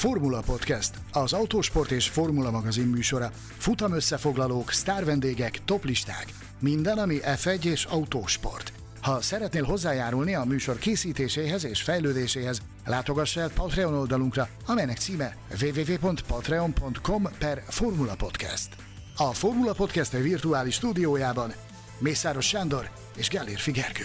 Formula Podcast, az autósport és formula magazin műsora. Futam összefoglalók, sztárvendégek, toplisták. Minden, ami F1 és autósport. Ha szeretnél hozzájárulni a műsor készítéséhez és fejlődéséhez, látogass el Patreon oldalunkra, amelynek címe www.patreon.com per Formula Podcast. A Formula Podcast virtuális stúdiójában Mészáros Sándor és Gellér Figerkő.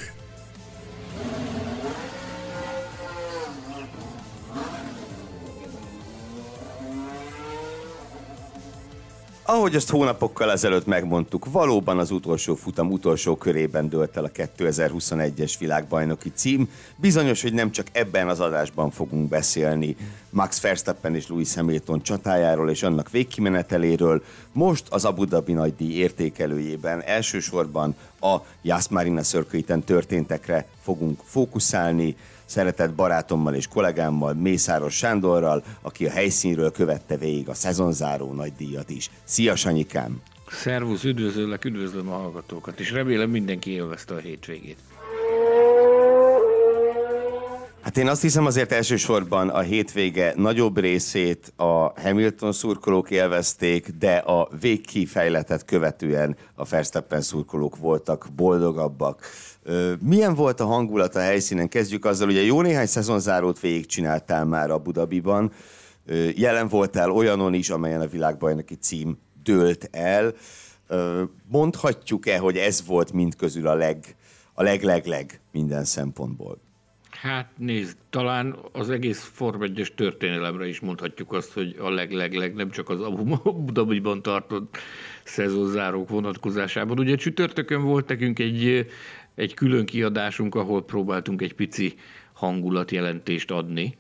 Ahogy azt hónapokkal ezelőtt megmondtuk, valóban az utolsó futam utolsó körében dőlt el a 2021-es világbajnoki cím. Bizonyos, hogy nem csak ebben az adásban fogunk beszélni Max Verstappen és Louis Hamilton csatájáról és annak végkimeneteléről. Most az Abu Dhabi nagydíj értékelőjében elsősorban a Yas Marina történtekre fogunk fókuszálni szeretett barátommal és kollégámmal, Mészáros Sándorral, aki a helyszínről követte végig a szezonzáró díjat is. Szia Sanyikám! Szervusz, üdvözöllek, üdvözlöm a hallgatókat, és remélem mindenki élvezte a hétvégét. Hát én azt hiszem azért elsősorban a hétvége nagyobb részét a Hamilton szurkolók élvezték, de a végkifejletet követően a Verstappen szurkolók voltak boldogabbak. Milyen volt a hangulat a helyszínen? Kezdjük azzal, hogy jó néhány szezonzárót végigcsináltál már a Budabiban. Jelen voltál olyanon is, amelyen a világbajnoki cím dőlt el. Mondhatjuk-e, hogy ez volt mindközül a leg, a leg-leg-leg minden szempontból? Hát nézd, talán az egész Form 1 történelemre is mondhatjuk azt, hogy a leglegleg nem csak az Abu-Dhabiban tartott szezonzárók vonatkozásában. Ugye csütörtökön volt nekünk egy egy külön kiadásunk, ahol próbáltunk egy pici hangulatjelentést adni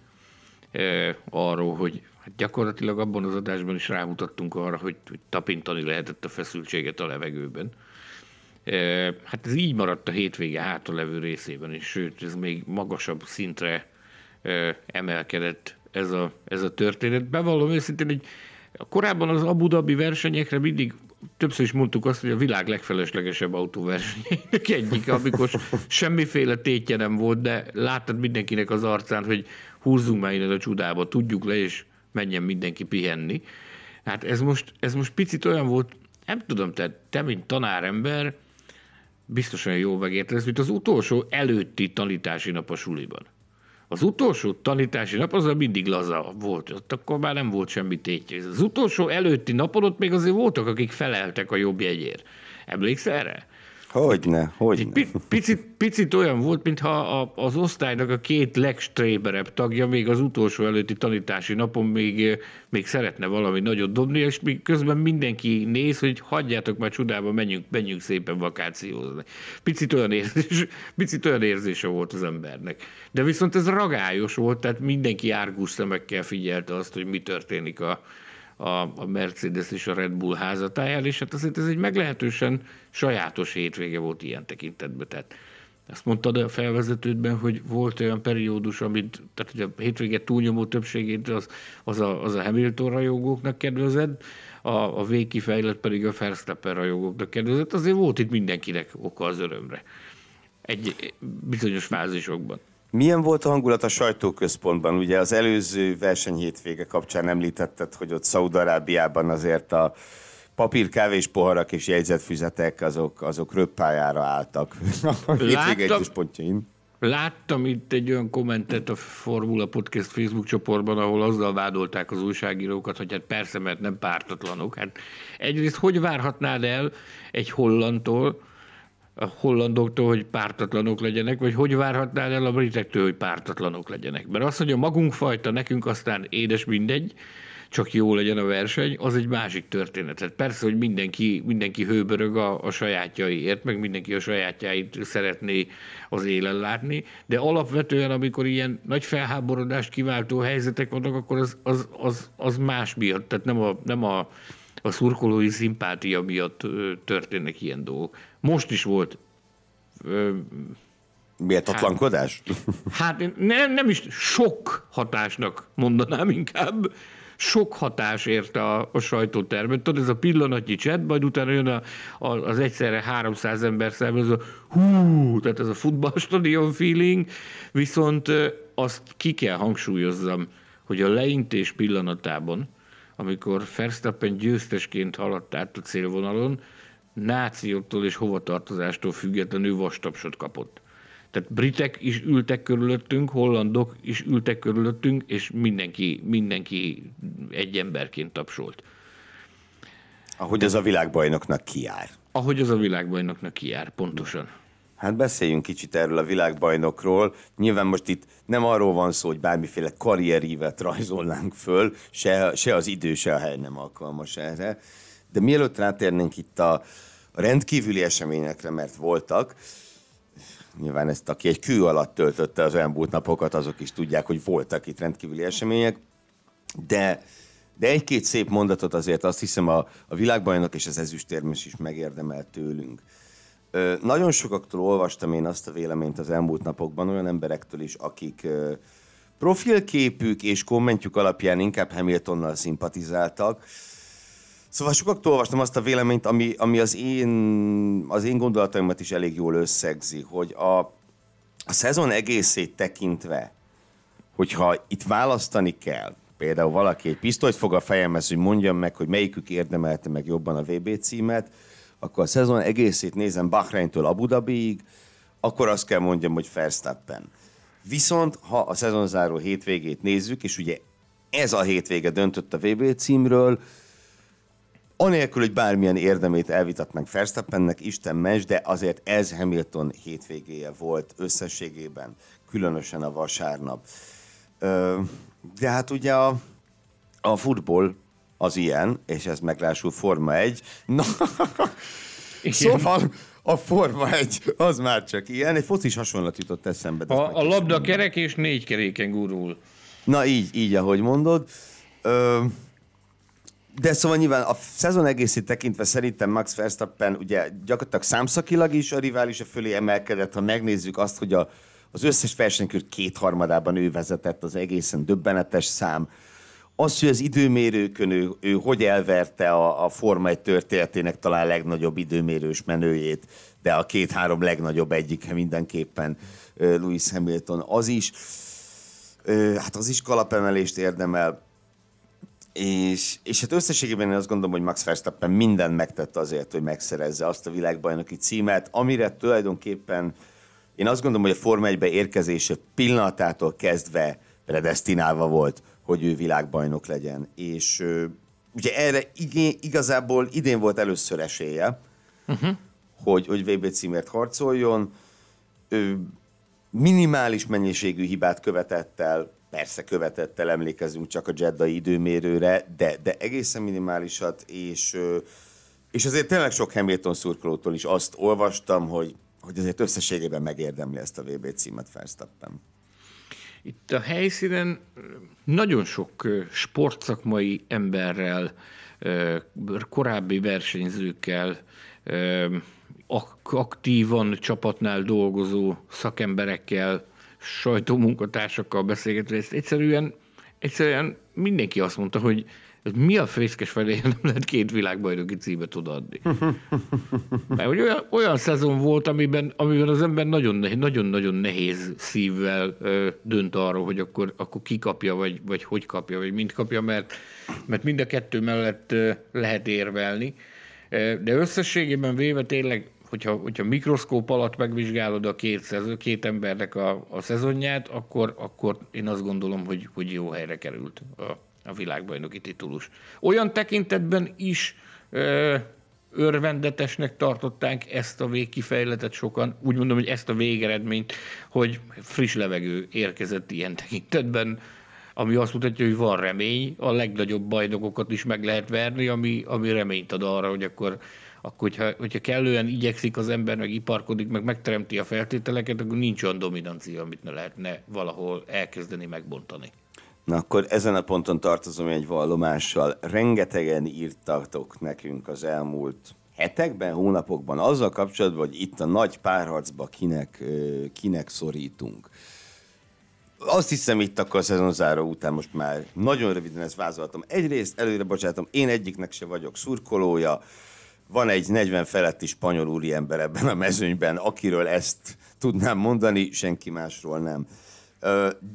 e, arról, hogy hát gyakorlatilag abban az adásban is rámutattunk arra, hogy, hogy tapintani lehetett a feszültséget a levegőben. E, hát ez így maradt a hétvége levő részében is, sőt, ez még magasabb szintre e, emelkedett ez a, ez a történet. Bevallom őszintén, hogy korábban az Abu Dhabi versenyekre mindig többször is mondtuk azt, hogy a világ legfeleslegesebb autóversenyének egyik, amikor semmiféle tétje nem volt, de láttad mindenkinek az arcán, hogy húzzunk már innen a csodába, tudjuk le, és menjen mindenki pihenni. Hát ez most, ez most picit olyan volt, nem tudom, te, te mint tanárember, biztosan jól megérted, mint az utolsó előtti tanítási nap a suliban. Az utolsó tanítási nap az mindig laza volt, ott akkor már nem volt semmi tétje. Az utolsó előtti napon ott még azért voltak, akik feleltek a jobb jegyért. Emlékszel erre? Hogyne, hogyne. picit, picit olyan volt, mintha a, az osztálynak a két legstréberebb tagja még az utolsó előtti tanítási napon még, eh, még szeretne valami nagyot dobni, és még közben mindenki néz, hogy hagyjátok már csodába, menjünk, menjünk szépen vakációzni. Picit olyan, érzés, picit olyan érzése volt az embernek. De viszont ez ragályos volt, tehát mindenki árgus szemekkel figyelte azt, hogy mi történik a, a Mercedes és a Red Bull házatájára, és hát azért ez egy meglehetősen sajátos hétvége volt ilyen tekintetben. Tehát azt mondtad a felvezetődben, hogy volt olyan periódus, amit tehát hogy a hétvége túlnyomó többségét az, az, a, az a Hamilton rajogóknak kedvezett, a, a végkifejlett pedig a Verstappen rajogóknak kedvezett. Azért volt itt mindenkinek oka az örömre. Egy bizonyos fázisokban. Milyen volt a hangulat a sajtóközpontban? Ugye az előző versenyhétvége kapcsán említetted, hogy ott Szaudarábiában azért a papír, kávés poharak és jegyzetfüzetek azok, azok röppájára álltak a hétvége pontjain. Láttam itt egy olyan kommentet a Formula Podcast Facebook csoportban, ahol azzal vádolták az újságírókat, hogy hát persze, mert nem pártatlanok. Hát egyrészt hogy várhatnád el egy hollantól, a hollandoktól, hogy pártatlanok legyenek, vagy hogy várhatnál el a britektől, hogy pártatlanok legyenek. Mert az, hogy a magunk fajta, nekünk aztán édes mindegy, csak jó legyen a verseny, az egy másik történet. Tehát persze, hogy mindenki, mindenki hőbörög a, a sajátjaiért, meg mindenki a sajátjáit szeretné az élen látni, de alapvetően, amikor ilyen nagy felháborodást kiváltó helyzetek vannak, akkor az, az, az, az más miatt, tehát nem a, nem a, a szurkolói szimpátia miatt történnek ilyen dolgok. Most is volt. Ö, Méltatlankodás? Hát, hát ne, nem is sok hatásnak mondanám inkább. Sok hatás érte a, a sajtótermet. Tudod, ez a pillanatnyi csend, majd utána jön a, a, az egyszerre 300 ember szemben, ez a hú, tehát ez a futballstadion feeling, viszont azt ki kell hangsúlyozzam, hogy a leintés pillanatában, amikor Verstappen győztesként haladt át a célvonalon, nációktól és hovatartozástól függetlenül vastapsot kapott. Tehát britek is ültek körülöttünk, hollandok is ültek körülöttünk, és mindenki, mindenki egy emberként tapsolt. Ahogy az a világbajnoknak kiár. Ahogy az a világbajnoknak kiár, pontosan. Hát beszéljünk kicsit erről a világbajnokról. Nyilván most itt nem arról van szó, hogy bármiféle karrierívet rajzolnánk föl, se, se az idő, se a hely nem alkalmas erre. De mielőtt rátérnénk itt a, a rendkívüli eseményekre, mert voltak, nyilván ezt, aki egy kő alatt töltötte az elmúlt napokat, azok is tudják, hogy voltak itt rendkívüli események, de, de egy-két szép mondatot azért azt hiszem a, a világbajnok és az ezüstérmes is megérdemelt tőlünk. Ö, nagyon sokaktól olvastam én azt a véleményt az elmúlt napokban, olyan emberektől is, akik ö, profilképük és kommentjük alapján inkább Hamiltonnal szimpatizáltak, Szóval sokaktól olvastam azt a véleményt, ami, ami az, én, az én gondolataimat is elég jól összegzi, hogy a, a szezon egészét tekintve, hogyha itt választani kell, például valaki egy pisztolyt fog a fejemhez, hogy mondjam meg, hogy melyikük érdemelte meg jobban a VB címet, akkor a szezon egészét nézem Bahreintől Abu Dhabiig, akkor azt kell mondjam, hogy Verstappen. Viszont, ha a szezonzáró hétvégét nézzük, és ugye ez a hétvége döntött a VB címről, Anélkül, hogy bármilyen érdemét elvitatnánk Ferstappennek, Isten mes, de azért ez Hamilton hétvégéje volt összességében, különösen a vasárnap. de hát ugye a, a futball az ilyen, és ez meglásul Forma 1. Na, Igen. szóval a Forma 1 az már csak ilyen. Egy focis hasonlat jutott eszembe. A, a labda kerek és négy keréken gurul. Na így, így, ahogy mondod. Ö, de szóval nyilván a szezon egészét tekintve szerintem Max Verstappen ugye gyakorlatilag számszakilag is a rivális a fölé emelkedett, ha megnézzük azt, hogy a, az összes versenykör kétharmadában ő vezetett, az egészen döbbenetes szám. Az, hogy az időmérőkön ő, ő hogy elverte a, a Forma egy történetének talán legnagyobb időmérős menőjét, de a két-három legnagyobb egyike mindenképpen Lewis Hamilton, az is, hát az is kalapemelést érdemel és, és hát összességében én azt gondolom, hogy Max Verstappen minden megtett azért, hogy megszerezze azt a világbajnoki címet, amire tulajdonképpen én azt gondolom, hogy a Forma 1 érkezése pillanatától kezdve predestinálva volt, hogy ő világbajnok legyen. És ö, ugye erre igazából idén volt először esélye, uh-huh. hogy, hogy VB címért harcoljon. Ö, minimális mennyiségű hibát követett el, persze követettel emlékezünk csak a Jeddai időmérőre, de, de egészen minimálisat, és, és azért tényleg sok Hamilton szurkolótól is azt olvastam, hogy, hogy azért összességében megérdemli ezt a VB címet Verstappen. Itt a helyszínen nagyon sok sportszakmai emberrel, korábbi versenyzőkkel, aktívan csapatnál dolgozó szakemberekkel sajtómunkatársakkal beszélgetve, ezt egyszerűen, egyszerűen mindenki azt mondta, hogy ez mi a fészkes felé nem lehet két világbajnoki címet odaadni. Mert hogy olyan, olyan szezon volt, amiben, amiben az ember nagyon-nagyon nehéz szívvel ö, dönt arról, hogy akkor, akkor ki kapja, vagy, vagy hogy kapja, vagy mind kapja, mert, mert mind a kettő mellett ö, lehet érvelni. De összességében véve tényleg hogyha, hogyha mikroszkóp alatt megvizsgálod a két, szezon, két embernek a, a szezonját, akkor, akkor én azt gondolom, hogy, hogy jó helyre került a, a világbajnoki titulus. Olyan tekintetben is ö, örvendetesnek tartották ezt a végkifejletet sokan, úgy mondom, hogy ezt a végeredményt, hogy friss levegő érkezett ilyen tekintetben, ami azt mutatja, hogy van remény, a legnagyobb bajnokokat is meg lehet verni, ami, ami reményt ad arra, hogy akkor akkor hogyha, hogyha kellően igyekszik az ember, meg iparkodik, meg megteremti a feltételeket, akkor nincs olyan dominancia, amit ne lehetne valahol elkezdeni megbontani. Na akkor ezen a ponton tartozom egy vallomással. Rengetegen írtatok nekünk az elmúlt hetekben, hónapokban azzal kapcsolatban, hogy itt a nagy párharcba kinek, kinek szorítunk. Azt hiszem itt akkor a szezonzáró után most már nagyon röviden ezt vázoltam. Egyrészt előre bocsátom, én egyiknek se vagyok szurkolója, van egy 40 feletti spanyol úriember ebben a mezőnyben, akiről ezt tudnám mondani, senki másról nem.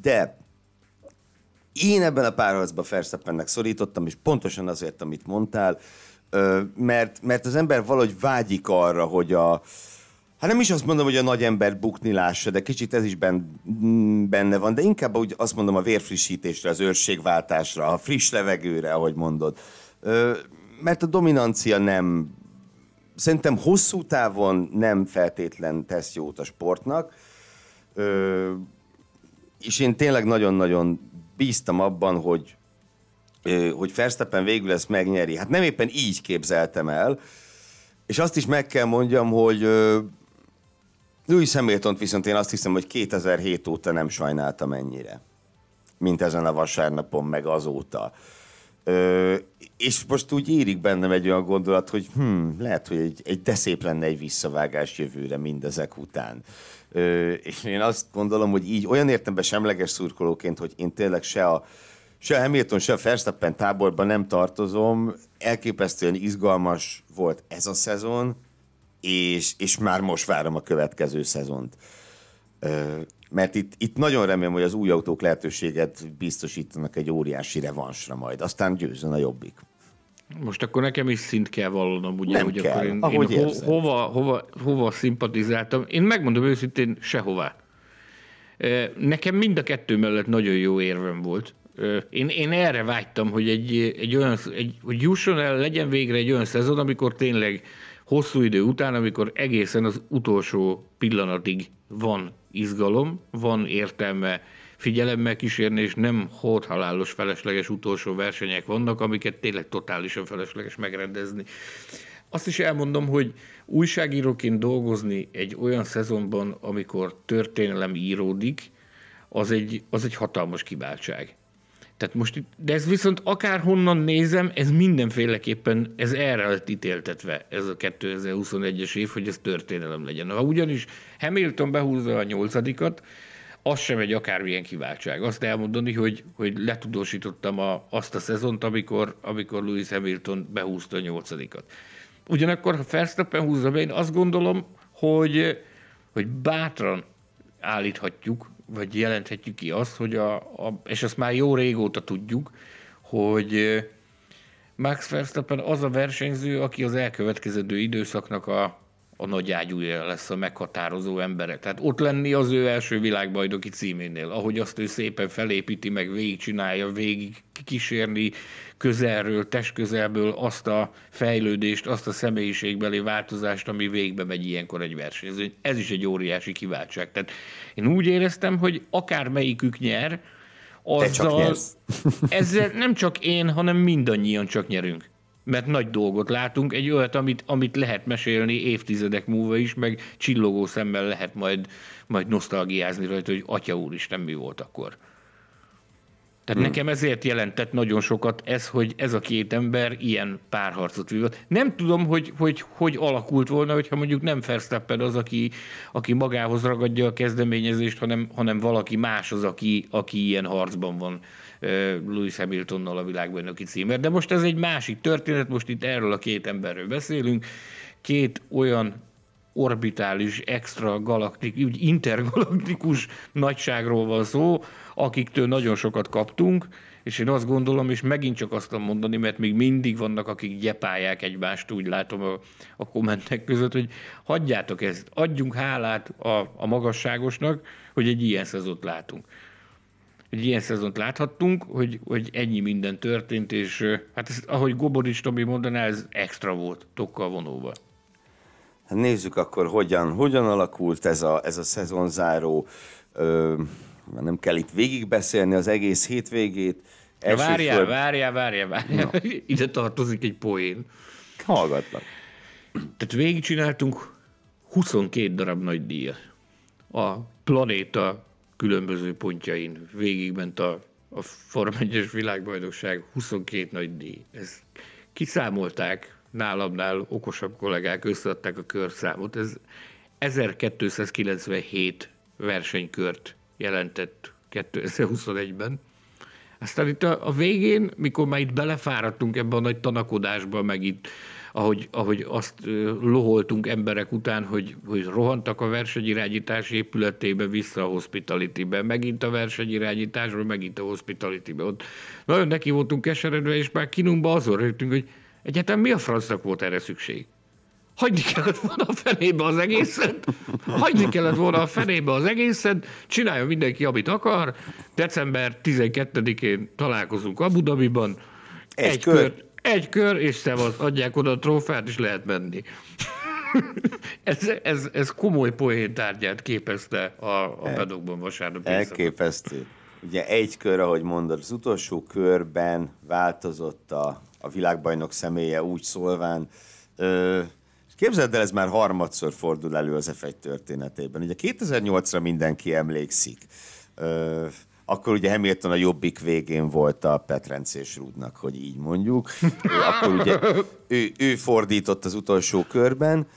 De én ebben a párharcban Ferszeppennek szorítottam, és pontosan azért, amit mondtál, mert, mert az ember valahogy vágyik arra, hogy a, Hát nem is azt mondom, hogy a nagy ember bukni lássa, de kicsit ez is benne van, de inkább úgy azt mondom a vérfrissítésre, az őrségváltásra, a friss levegőre, ahogy mondod. mert a dominancia nem szerintem hosszú távon nem feltétlen tesz jót a sportnak, ö, és én tényleg nagyon-nagyon bíztam abban, hogy, ö, hogy Verstappen végül ezt megnyeri. Hát nem éppen így képzeltem el, és azt is meg kell mondjam, hogy új Lewis hamilton viszont én azt hiszem, hogy 2007 óta nem sajnáltam ennyire, mint ezen a vasárnapon, meg azóta. Ö, és most úgy érik bennem egy olyan gondolat, hogy hm, lehet, hogy egy, egy de szép lenne egy visszavágás jövőre mindezek után. Ö, és én azt gondolom, hogy így olyan értemben semleges szurkolóként, hogy én tényleg se a se Hamilton, se Verstappen táborban nem tartozom. Elképesztően izgalmas volt ez a szezon, és, és már most várom a következő szezont. Ö, mert itt, itt nagyon remélem, hogy az új autók lehetőséget biztosítanak egy óriási revansra majd. Aztán győzön a jobbik. Most akkor nekem is szint kell vallanom, ugye, Nem hogy kell, akkor én, ahogy én ho, hova, hova, hova szimpatizáltam. Én megmondom őszintén, sehová. Nekem mind a kettő mellett nagyon jó érvem volt. Én, én erre vágytam, hogy, egy, egy olyan, egy, hogy jusson el, legyen végre egy olyan szezon, amikor tényleg hosszú idő után, amikor egészen az utolsó pillanatig van izgalom, van értelme figyelemmel kísérni, és nem hódhalálos felesleges utolsó versenyek vannak, amiket tényleg totálisan felesleges megrendezni. Azt is elmondom, hogy újságíróként dolgozni egy olyan szezonban, amikor történelem íródik, az egy, az egy hatalmas kiváltság. Tehát most, de ez viszont akárhonnan nézem, ez mindenféleképpen, ez erre lett ítéltetve, ez a 2021-es év, hogy ez történelem legyen. Ha ugyanis Hamilton behúzza a nyolcadikat, az sem egy akármilyen kiváltság. Azt elmondani, hogy, hogy letudósítottam a, azt a szezont, amikor, amikor Lewis Hamilton behúzta a nyolcadikat. Ugyanakkor, ha Verstappen húzza be, én azt gondolom, hogy, hogy bátran állíthatjuk vagy jelenthetjük ki azt, hogy a, a, és ezt már jó régóta tudjuk, hogy Max Verstappen az a versenyző, aki az elkövetkező időszaknak a a nagyágyúja lesz a meghatározó emberek. Tehát ott lenni az ő első világbajnoki címénél, ahogy azt ő szépen felépíti, meg végigcsinálja, végig kísérni közelről, testközelből azt a fejlődést, azt a személyiségbeli változást, ami végbe megy ilyenkor egy versenyző. Ez is egy óriási kiváltság. Tehát én úgy éreztem, hogy akár melyikük nyer, azzal, ezzel nem csak én, hanem mindannyian csak nyerünk mert nagy dolgot látunk, egy olyat, amit, amit lehet mesélni évtizedek múlva is, meg csillogó szemmel lehet majd, majd nosztalgiázni rajta, hogy atya úristen, mi volt akkor. Tehát hmm. nekem ezért jelentett nagyon sokat ez, hogy ez a két ember ilyen párharcot vívott. Nem tudom, hogy hogy, hogy alakult volna, hogyha mondjuk nem Verstappen az, aki, aki magához ragadja a kezdeményezést, hanem, hanem valaki más az, aki, aki ilyen harcban van Lewis Hamiltonnal a világbajnoki címer. De most ez egy másik történet, most itt erről a két emberről beszélünk. Két olyan orbitális, extra galaktik, úgy intergalaktikus nagyságról van szó, akiktől nagyon sokat kaptunk, és én azt gondolom, és megint csak azt tudom mondani, mert még mindig vannak, akik gyepálják egymást, úgy látom a, a kommentek között, hogy hagyjátok ezt, adjunk hálát a, a magasságosnak, hogy egy ilyen szezont látunk egy ilyen szezont láthattunk, hogy, hogy ennyi minden történt, és hát ez, ahogy Goborics Tomi mondaná, ez extra volt tokkal vonóval. Hát nézzük akkor, hogyan, hogyan alakult ez a, ez a szezonzáró. Ö, nem kell itt végigbeszélni az egész hétvégét. Ja, várjál, föl... várjál, várjál, várjál, no. Ide tartozik egy poén. Hallgatlak. Tehát végigcsináltunk 22 darab nagy díjat. A Planéta különböző pontjain. Végigment a, a Form 1 világbajnokság 22 nagy díj. Ezt kiszámolták, nálamnál okosabb kollégák összeadták a körszámot. Ez 1297 versenykört jelentett 2021-ben. Aztán itt a, a végén, mikor már itt belefáradtunk ebbe a nagy tanakodásba, meg itt ahogy, ahogy azt loholtunk emberek után, hogy, hogy rohantak a versenyirányítás épületébe vissza a hospitalitybe, megint a versenyirányításba, megint a hospitalitybe. Ott nagyon neki voltunk keseredve, és már kinumba azon rögtünk, hogy egyáltalán mi a francnak volt erre szükség? hagyni kellett volna a fenébe az egészet, hagyni kellett volna a fenébe az egészet, csinálja mindenki, amit akar. December 12-én találkozunk Abu Dhabiban. Egy, egy kört, kört egy kör, és szevasz, adják oda a trófát, és lehet menni. ez, ez, ez komoly poén tárgyát képezte a, a El, pedokban vasárnap. Elképesztő. Ugye egy kör, ahogy mondod, az utolsó körben változott a, a világbajnok személye úgy szólván, ö, Képzeld el, ez már harmadszor fordul elő az F1 történetében. Ugye 2008-ra mindenki emlékszik. Ö, akkor ugye Hamilton a jobbik végén volt a Petrenc és Rudnak, hogy így mondjuk. akkor ugye ő, ő fordított az utolsó körben.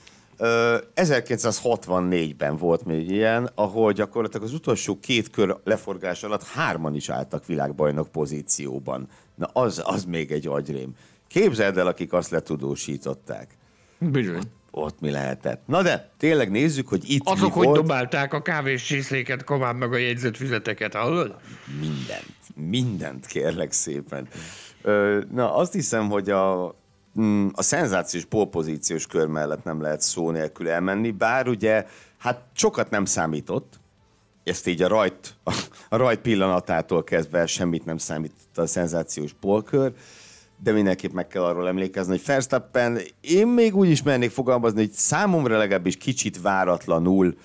1964-ben volt még ilyen, ahol gyakorlatilag az utolsó két kör leforgás alatt hárman is álltak világbajnok pozícióban. Na az, az még egy agyrém. Képzeld el, akik azt letudósították. Bizony ott mi lehetett. Na de, tényleg nézzük, hogy itt Azok, mi hogy volt. dobálták a kávés csészléket, komán meg a füzeteket, hallod? Mindent. Mindent, kérlek szépen. Na, azt hiszem, hogy a, mm, a szenzációs polpozíciós kör mellett nem lehet szó nélkül elmenni, bár ugye, hát sokat nem számított, ezt így a rajt, a rajt pillanatától kezdve semmit nem számított a szenzációs polkör, de mindenképp meg kell arról emlékezni, hogy Verstappen, én még úgy is mernék fogalmazni, hogy számomra legalábbis kicsit váratlanul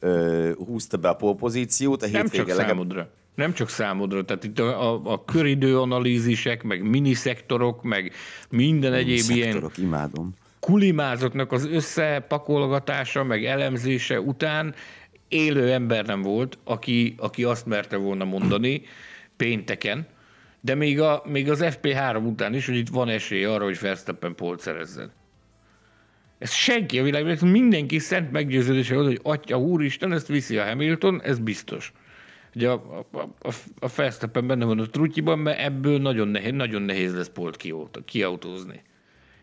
ö, húzta be a polpozíciót. A Nem csak legalább... számodra. Nem csak számodra, tehát itt a, a, a köridőanalízisek, meg miniszektorok, meg minden Mini egyéb ilyen... imádom. Kulimázoknak az összepakolgatása, meg elemzése után élő ember nem volt, aki, aki azt merte volna mondani pénteken, de még, a, még az FP3 után is, hogy itt van esély arra, hogy Verstappen polt szerezzen. Ez senki a világban, ez mindenki szent meggyőződése az, hogy atya úristen, ezt viszi a Hamilton, ez biztos. Ugye a, a, a, a Verstappen benne van a trutyiban, mert ebből nagyon nehéz, nagyon nehéz lesz polt kiautózni.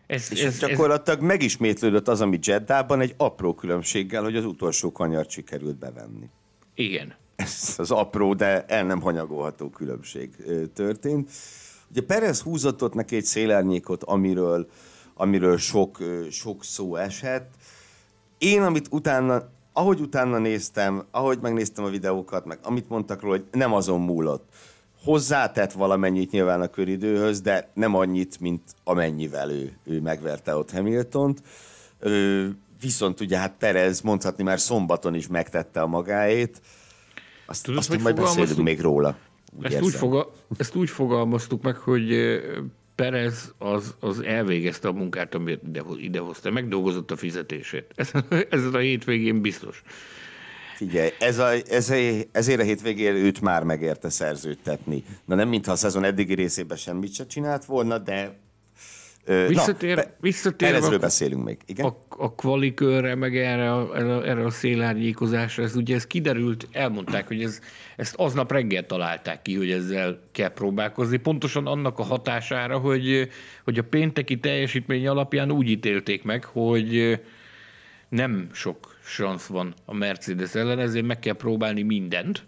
Ez, és ez, gyakorlatilag ez... megismétlődött az, ami Jeddában egy apró különbséggel, hogy az utolsó kanyart sikerült bevenni. Igen ez az apró, de el nem hanyagolható különbség történt. Ugye Perez húzatott neki egy szélárnyékot, amiről, amiről sok, sok szó esett. Én, amit utána, ahogy utána néztem, ahogy megnéztem a videókat, meg amit mondtak róla, hogy nem azon múlott. Hozzátett valamennyit nyilván a köridőhöz, de nem annyit, mint amennyivel ő, ő megverte ott Hamiltont. viszont ugye hát Perez mondhatni már szombaton is megtette a magáét, azt, Tudod, azt hogy majd beszélünk még róla. Úgy ezt, úgy foga, ezt úgy fogalmaztuk meg, hogy Perez az, az elvégezte a munkát, amit idehozta, megdolgozott a fizetését. Ez, ez a hétvégén biztos. Figyelj, ez a, ez a, ezért a hétvégén őt már megérte szerződtetni. Na nem, mintha a szezon eddigi részében semmit se csinált volna, de Visszatér, Na, visszatérve erről beszélünk még, igen? A, a kvalikőre, meg erre a, erre a szélárnyékozásra, ez ugye ez kiderült, elmondták, hogy ez, ezt aznap reggel találták ki, hogy ezzel kell próbálkozni, pontosan annak a hatására, hogy, hogy a pénteki teljesítmény alapján úgy ítélték meg, hogy nem sok szansz van a Mercedes ellen, ezért meg kell próbálni mindent,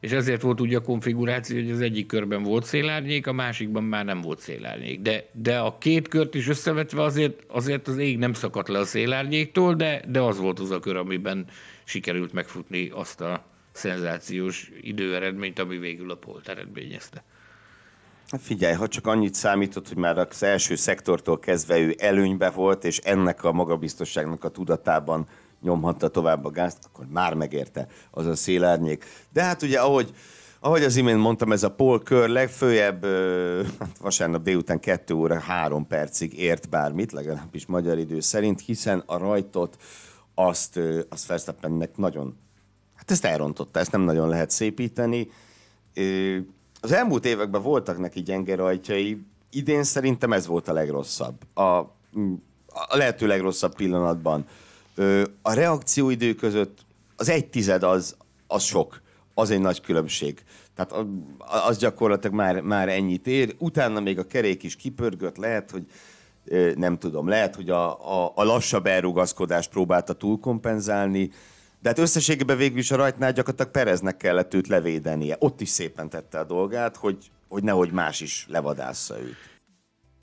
és ezért volt úgy a konfiguráció, hogy az egyik körben volt szélárnyék, a másikban már nem volt szélárnyék. De, de a két kört is összevetve azért, azért az ég nem szakadt le a szélárnyéktól, de, de az volt az a kör, amiben sikerült megfutni azt a szenzációs időeredményt, ami végül a polt eredményezte. Hát figyelj, ha csak annyit számított, hogy már az első szektortól kezdve ő előnybe volt, és ennek a magabiztosságnak a tudatában nyomhatta tovább a gázt, akkor már megérte az a szélárnyék. De hát ugye, ahogy ahogy az imént mondtam, ez a polkör legfőjebb hát vasárnap délután 2 óra 3 percig ért bármit, legalábbis magyar idő szerint, hiszen a rajtot azt, azt Verstappennek nagyon, hát ezt elrontotta, ezt nem nagyon lehet szépíteni. Az elmúlt években voltak neki gyenge rajtjai, idén szerintem ez volt a legrosszabb. A, a lehető legrosszabb pillanatban a reakcióidő között az egy tized az, az sok, az egy nagy különbség. Tehát az gyakorlatilag már, már ennyit ér. Utána még a kerék is kipörgött, lehet, hogy nem tudom, lehet, hogy a, a, a lassabb elrugaszkodást próbálta túlkompenzálni, de hát összességében végül is a rajtnál gyakorlatilag Pereznek kellett őt levédenie. Ott is szépen tette a dolgát, hogy, hogy nehogy más is levadásza őt.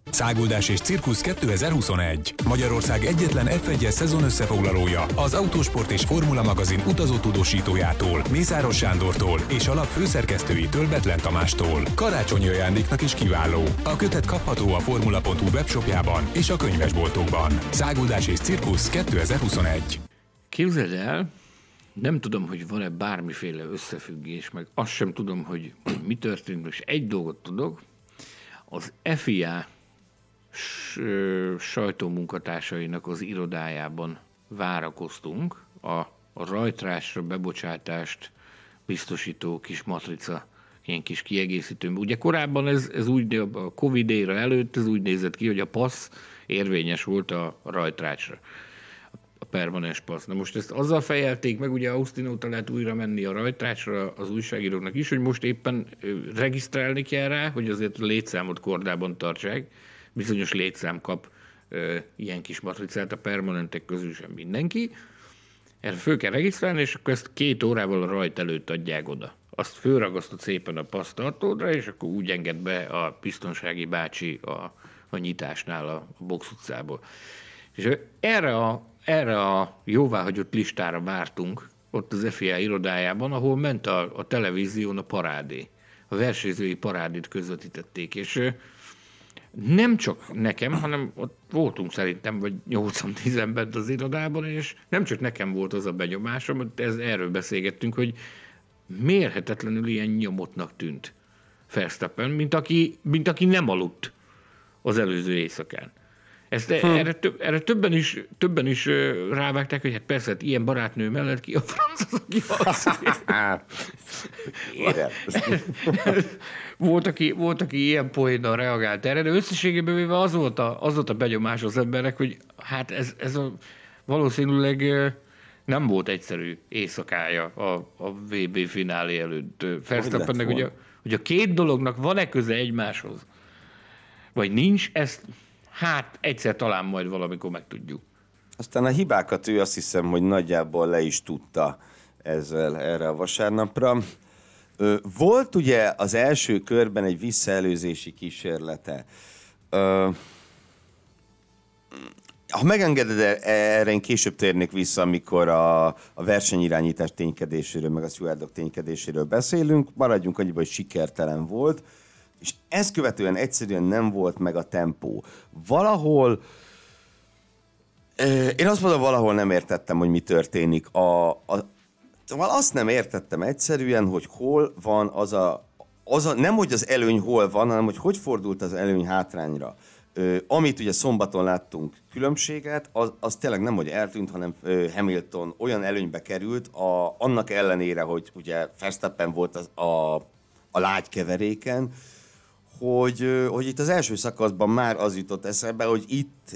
Száguldás és Cirkusz 2021. Magyarország egyetlen f 1 szezon összefoglalója az Autosport és Formula magazin tudósítójától, Mészáros Sándortól és a lap főszerkesztőitől Betlen Tamástól. Karácsonyi ajándéknak is kiváló. A kötet kapható a formula.hu webshopjában és a könyvesboltokban. Száguldás és Cirkusz 2021. Képzeld el, nem tudom, hogy van-e bármiféle összefüggés, meg azt sem tudom, hogy mi történt, és egy dolgot tudok, az FIA sajtómunkatársainak az irodájában várakoztunk a, a rajtrásra bebocsátást biztosító kis matrica, ilyen kis kiegészítő. Ugye korábban ez, ez úgy, a Covid éra előtt ez úgy nézett ki, hogy a passz érvényes volt a rajtrácsra a permanens passz. Na most ezt azzal fejelték meg, ugye Austin óta lehet újra menni a rajtrácsra az újságíróknak is, hogy most éppen regisztrálni kell rá, hogy azért létszámot kordában tartsák, bizonyos létszám kap ö, ilyen kis matricát, a permanentek közül sem mindenki. Erre föl kell regisztrálni, és akkor ezt két órával a rajt előtt adják oda. Azt fölragasztod szépen a pasztartódra, és akkor úgy enged be a biztonsági bácsi a, a nyitásnál a, a box utcából. És erre a, erre a jóváhagyott listára vártunk, ott az FIA irodájában, ahol ment a, a televízión a parádé. A versenyzői parádét közvetítették, és nem csak nekem, hanem ott voltunk szerintem, vagy 8-10 embert az irodában, és nem csak nekem volt az a benyomásom, ez, erről beszélgettünk, hogy mérhetetlenül ilyen nyomotnak tűnt Fersztappen, mint aki, mint aki nem aludt az előző éjszakán. Ezt, hm. erre, több, erre többen is, többen is rávágták, hogy hát persze, hát ilyen barátnő mellett ki a franc az, aki volt, aki, volt, aki ilyen poénnal reagált erre, de összességében véve az volt a, az volt a begyomás az emberek, hogy hát ez, ez a, valószínűleg nem volt egyszerű éjszakája a, a VB finálé előtt. Verstappennek, hogy, hogy, a, hogy a két dolognak van-e köze egymáshoz, vagy nincs, ezt hát egyszer talán majd valamikor megtudjuk. Aztán a hibákat ő azt hiszem, hogy nagyjából le is tudta ezzel erre a vasárnapra. Volt ugye az első körben egy visszaelőzési kísérlete. Ha megengeded, e, erre én később térnék vissza, amikor a, a versenyirányítás ténykedéséről, meg a stewardok ténykedéséről beszélünk. Maradjunk annyiban, hogy sikertelen volt. És ezt követően egyszerűen nem volt meg a tempó. Valahol eh, én azt mondom, valahol nem értettem, hogy mi történik. A, a, Szóval azt nem értettem egyszerűen, hogy hol van az a, az a, nem hogy az előny hol van, hanem hogy hogy fordult az előny hátrányra. Ö, amit ugye szombaton láttunk különbséget, az, az tényleg nem, hogy eltűnt, hanem ö, Hamilton olyan előnybe került, a, annak ellenére, hogy ugye Fersteppen volt az, a, a lágy keveréken, hogy, hogy itt az első szakaszban már az jutott eszembe, hogy itt,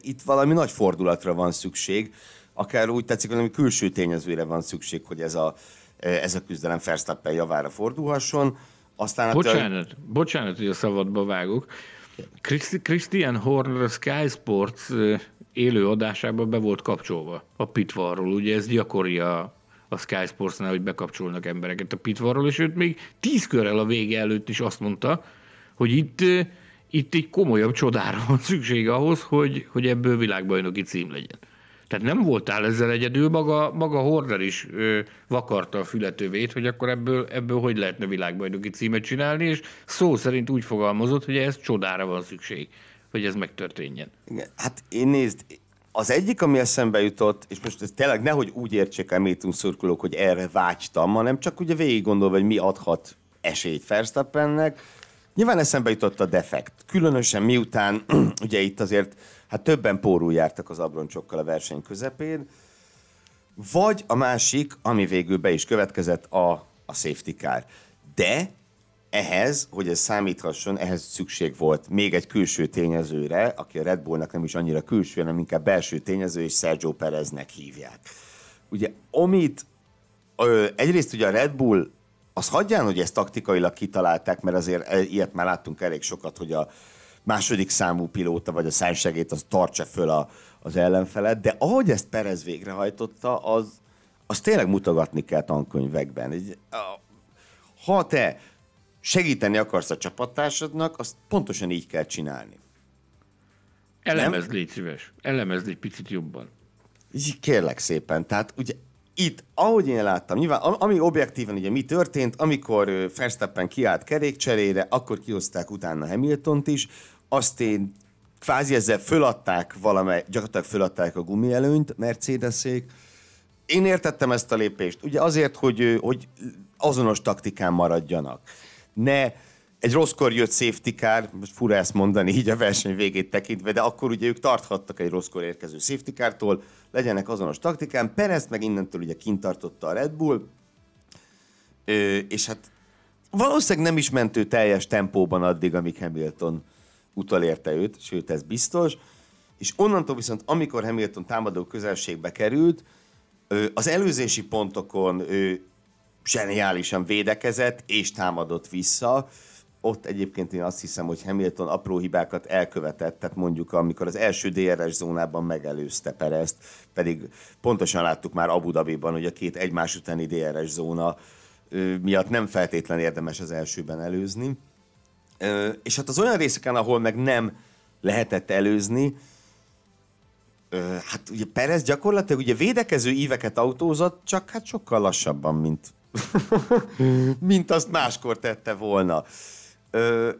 itt valami nagy fordulatra van szükség, akár úgy tetszik, hogy külső tényezőre van szükség, hogy ez a, ez a küzdelem Verstappen javára fordulhasson. Aztán hát, bocsánat, a... bocsánat, hogy a szabadba vágok. Christian Horner Sky Sports élő adásába be volt kapcsolva a pitvarról. Ugye ez gyakori a, a Sky Sportsnál, hogy bekapcsolnak embereket a pitvarról, és őt még tíz körrel a vége előtt is azt mondta, hogy itt, itt egy komolyabb csodára van szükség ahhoz, hogy, hogy ebből világbajnoki cím legyen. Tehát nem voltál ezzel egyedül, maga, maga Horner is ö, vakarta a fületővét, hogy akkor ebből, ebből hogy lehetne világbajnoki címet csinálni, és szó szerint úgy fogalmazott, hogy ez csodára van szükség, hogy ez megtörténjen. Igen, hát én nézd, az egyik, ami eszembe jutott, és most ez tényleg nehogy úgy értsék el métum szurkolók, hogy erre vágytam, hanem csak ugye végig gondolva, hogy mi adhat esélyt Verstappennek, Nyilván eszembe jutott a defekt. Különösen miután, ugye itt azért, hát többen pórul jártak az abroncsokkal a verseny közepén, vagy a másik, ami végül be is következett, a, a safety car. De ehhez, hogy ez számíthasson, ehhez szükség volt még egy külső tényezőre, aki a Red Bullnak nem is annyira külső, hanem inkább belső tényező, és Sergio Pereznek hívják. Ugye, amit ö, egyrészt ugye a Red Bull az hagyján, hogy ezt taktikailag kitalálták, mert azért e- ilyet már láttunk elég sokat, hogy a második számú pilóta vagy a szánsegét az tartsa föl a, az ellenfelet, de ahogy ezt Perez végrehajtotta, az, az tényleg mutogatni kell tankönyvekben. Így, ha te segíteni akarsz a csapattársadnak, azt pontosan így kell csinálni. Elemezd, légy szíves. Elemezd egy picit jobban. Így kérlek szépen. Tehát ugye itt, ahogy én láttam, nyilván, ami objektíven ugye mi történt, amikor Verstappen kiállt kerékcserére, akkor kihozták utána hamilton is, azt én kvázi ezzel föladták valamely, gyakorlatilag föladták a gumielőnyt Mercedesék. Én értettem ezt a lépést, ugye azért, hogy, hogy azonos taktikán maradjanak. Ne egy rosszkor jött safety car, most fura ezt mondani így a verseny végét tekintve, de akkor ugye ők tarthattak egy rosszkor érkező safety car-tól, legyenek azonos taktikán, Perezt meg innentől ugye kint tartotta a Red Bull, Ö, és hát valószínűleg nem is mentő teljes tempóban addig, amíg Hamilton utalérte őt, sőt ez biztos, és onnantól viszont, amikor Hamilton támadó közelségbe került, ö, az előzési pontokon ő zseniálisan védekezett és támadott vissza, ott egyébként én azt hiszem, hogy Hamilton apró hibákat elkövetett, tehát mondjuk amikor az első DRS zónában megelőzte Perezt, pedig pontosan láttuk már Abu Dhabiban, hogy a két egymás utáni DRS zóna miatt nem feltétlen érdemes az elsőben előzni. És hát az olyan részeken, ahol meg nem lehetett előzni, hát ugye Perez gyakorlatilag ugye védekező éveket autózott, csak hát sokkal lassabban, mint mint azt máskor tette volna. Ö,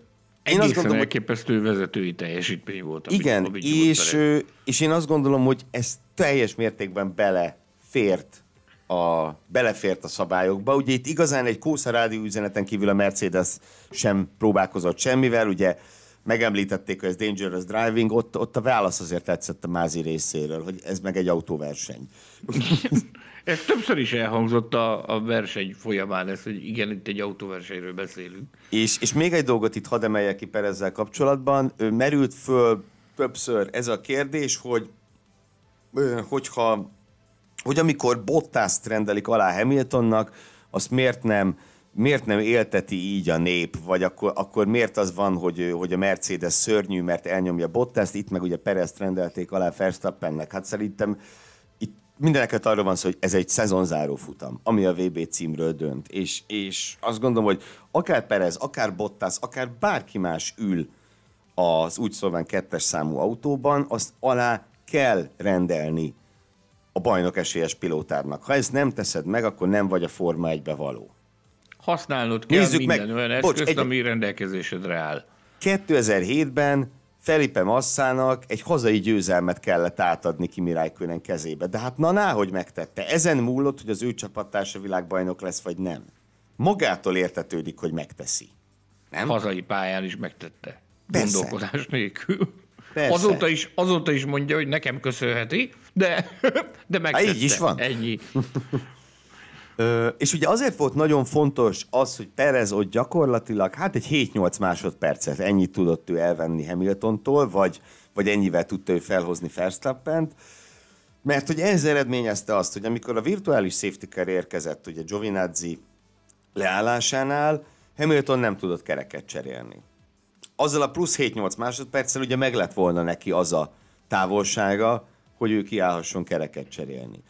én azt gondolom, elképesztő vezetői teljesítmény volt. Amit, igen, amit és, és én azt gondolom, hogy ez teljes mértékben belefért a, belefért a szabályokba. Ugye itt igazán egy kósza rádió üzeneten kívül a Mercedes sem próbálkozott semmivel, ugye megemlítették, hogy ez Dangerous Driving, ott, ott a válasz azért tetszett a mázi részéről, hogy ez meg egy autóverseny. Ez többször is elhangzott a, a verseny folyamán, ez, hogy igen, itt egy autóversenyről beszélünk. És, és még egy dolgot itt hadd emeljek ki Perezzel kapcsolatban. Ő merült föl többször ez a kérdés, hogy hogyha hogy amikor bottas rendelik alá Hamiltonnak, azt miért nem miért nem élteti így a nép, vagy akkor, akkor miért az van, hogy, hogy a Mercedes szörnyű, mert elnyomja Bottaszt, itt meg ugye Perezt rendelték alá Verstappennek. Hát szerintem mindeneket arról van szó, hogy ez egy szezonzáró futam, ami a VB címről dönt. És, és azt gondolom, hogy akár Perez, akár Bottas, akár bárki más ül az úgy szóval kettes számú autóban, azt alá kell rendelni a bajnok esélyes pilótárnak. Ha ezt nem teszed meg, akkor nem vagy a Forma 1 való. Használnod kell Nézzük minden meg. olyan eszközt, Bocs, egy... ami rendelkezésedre áll. 2007-ben Felipe Masszának egy hazai győzelmet kellett átadni Kimi Rijkőnen kezébe. De hát na, na, hogy megtette. Ezen múlott, hogy az ő csapattársa világbajnok lesz, vagy nem. Magától értetődik, hogy megteszi. Nem? Hazai pályán is megtette. Persze. Gondolkodás nélkül. Persze. Azóta, is, azóta is mondja, hogy nekem köszönheti, de, de megtette. Há, így is van. Ennyi. Ö, és ugye azért volt nagyon fontos az, hogy Perez ott gyakorlatilag, hát egy 7-8 másodpercet ennyit tudott ő elvenni Hamiltontól, vagy, vagy ennyivel tudta ő felhozni Verstappent, mert hogy ez eredményezte azt, hogy amikor a virtuális safety car érkezett, ugye Giovinazzi leállásánál, Hamilton nem tudott kereket cserélni. Azzal a plusz 7-8 másodperccel ugye meg lett volna neki az a távolsága, hogy ő kiállhasson kereket cserélni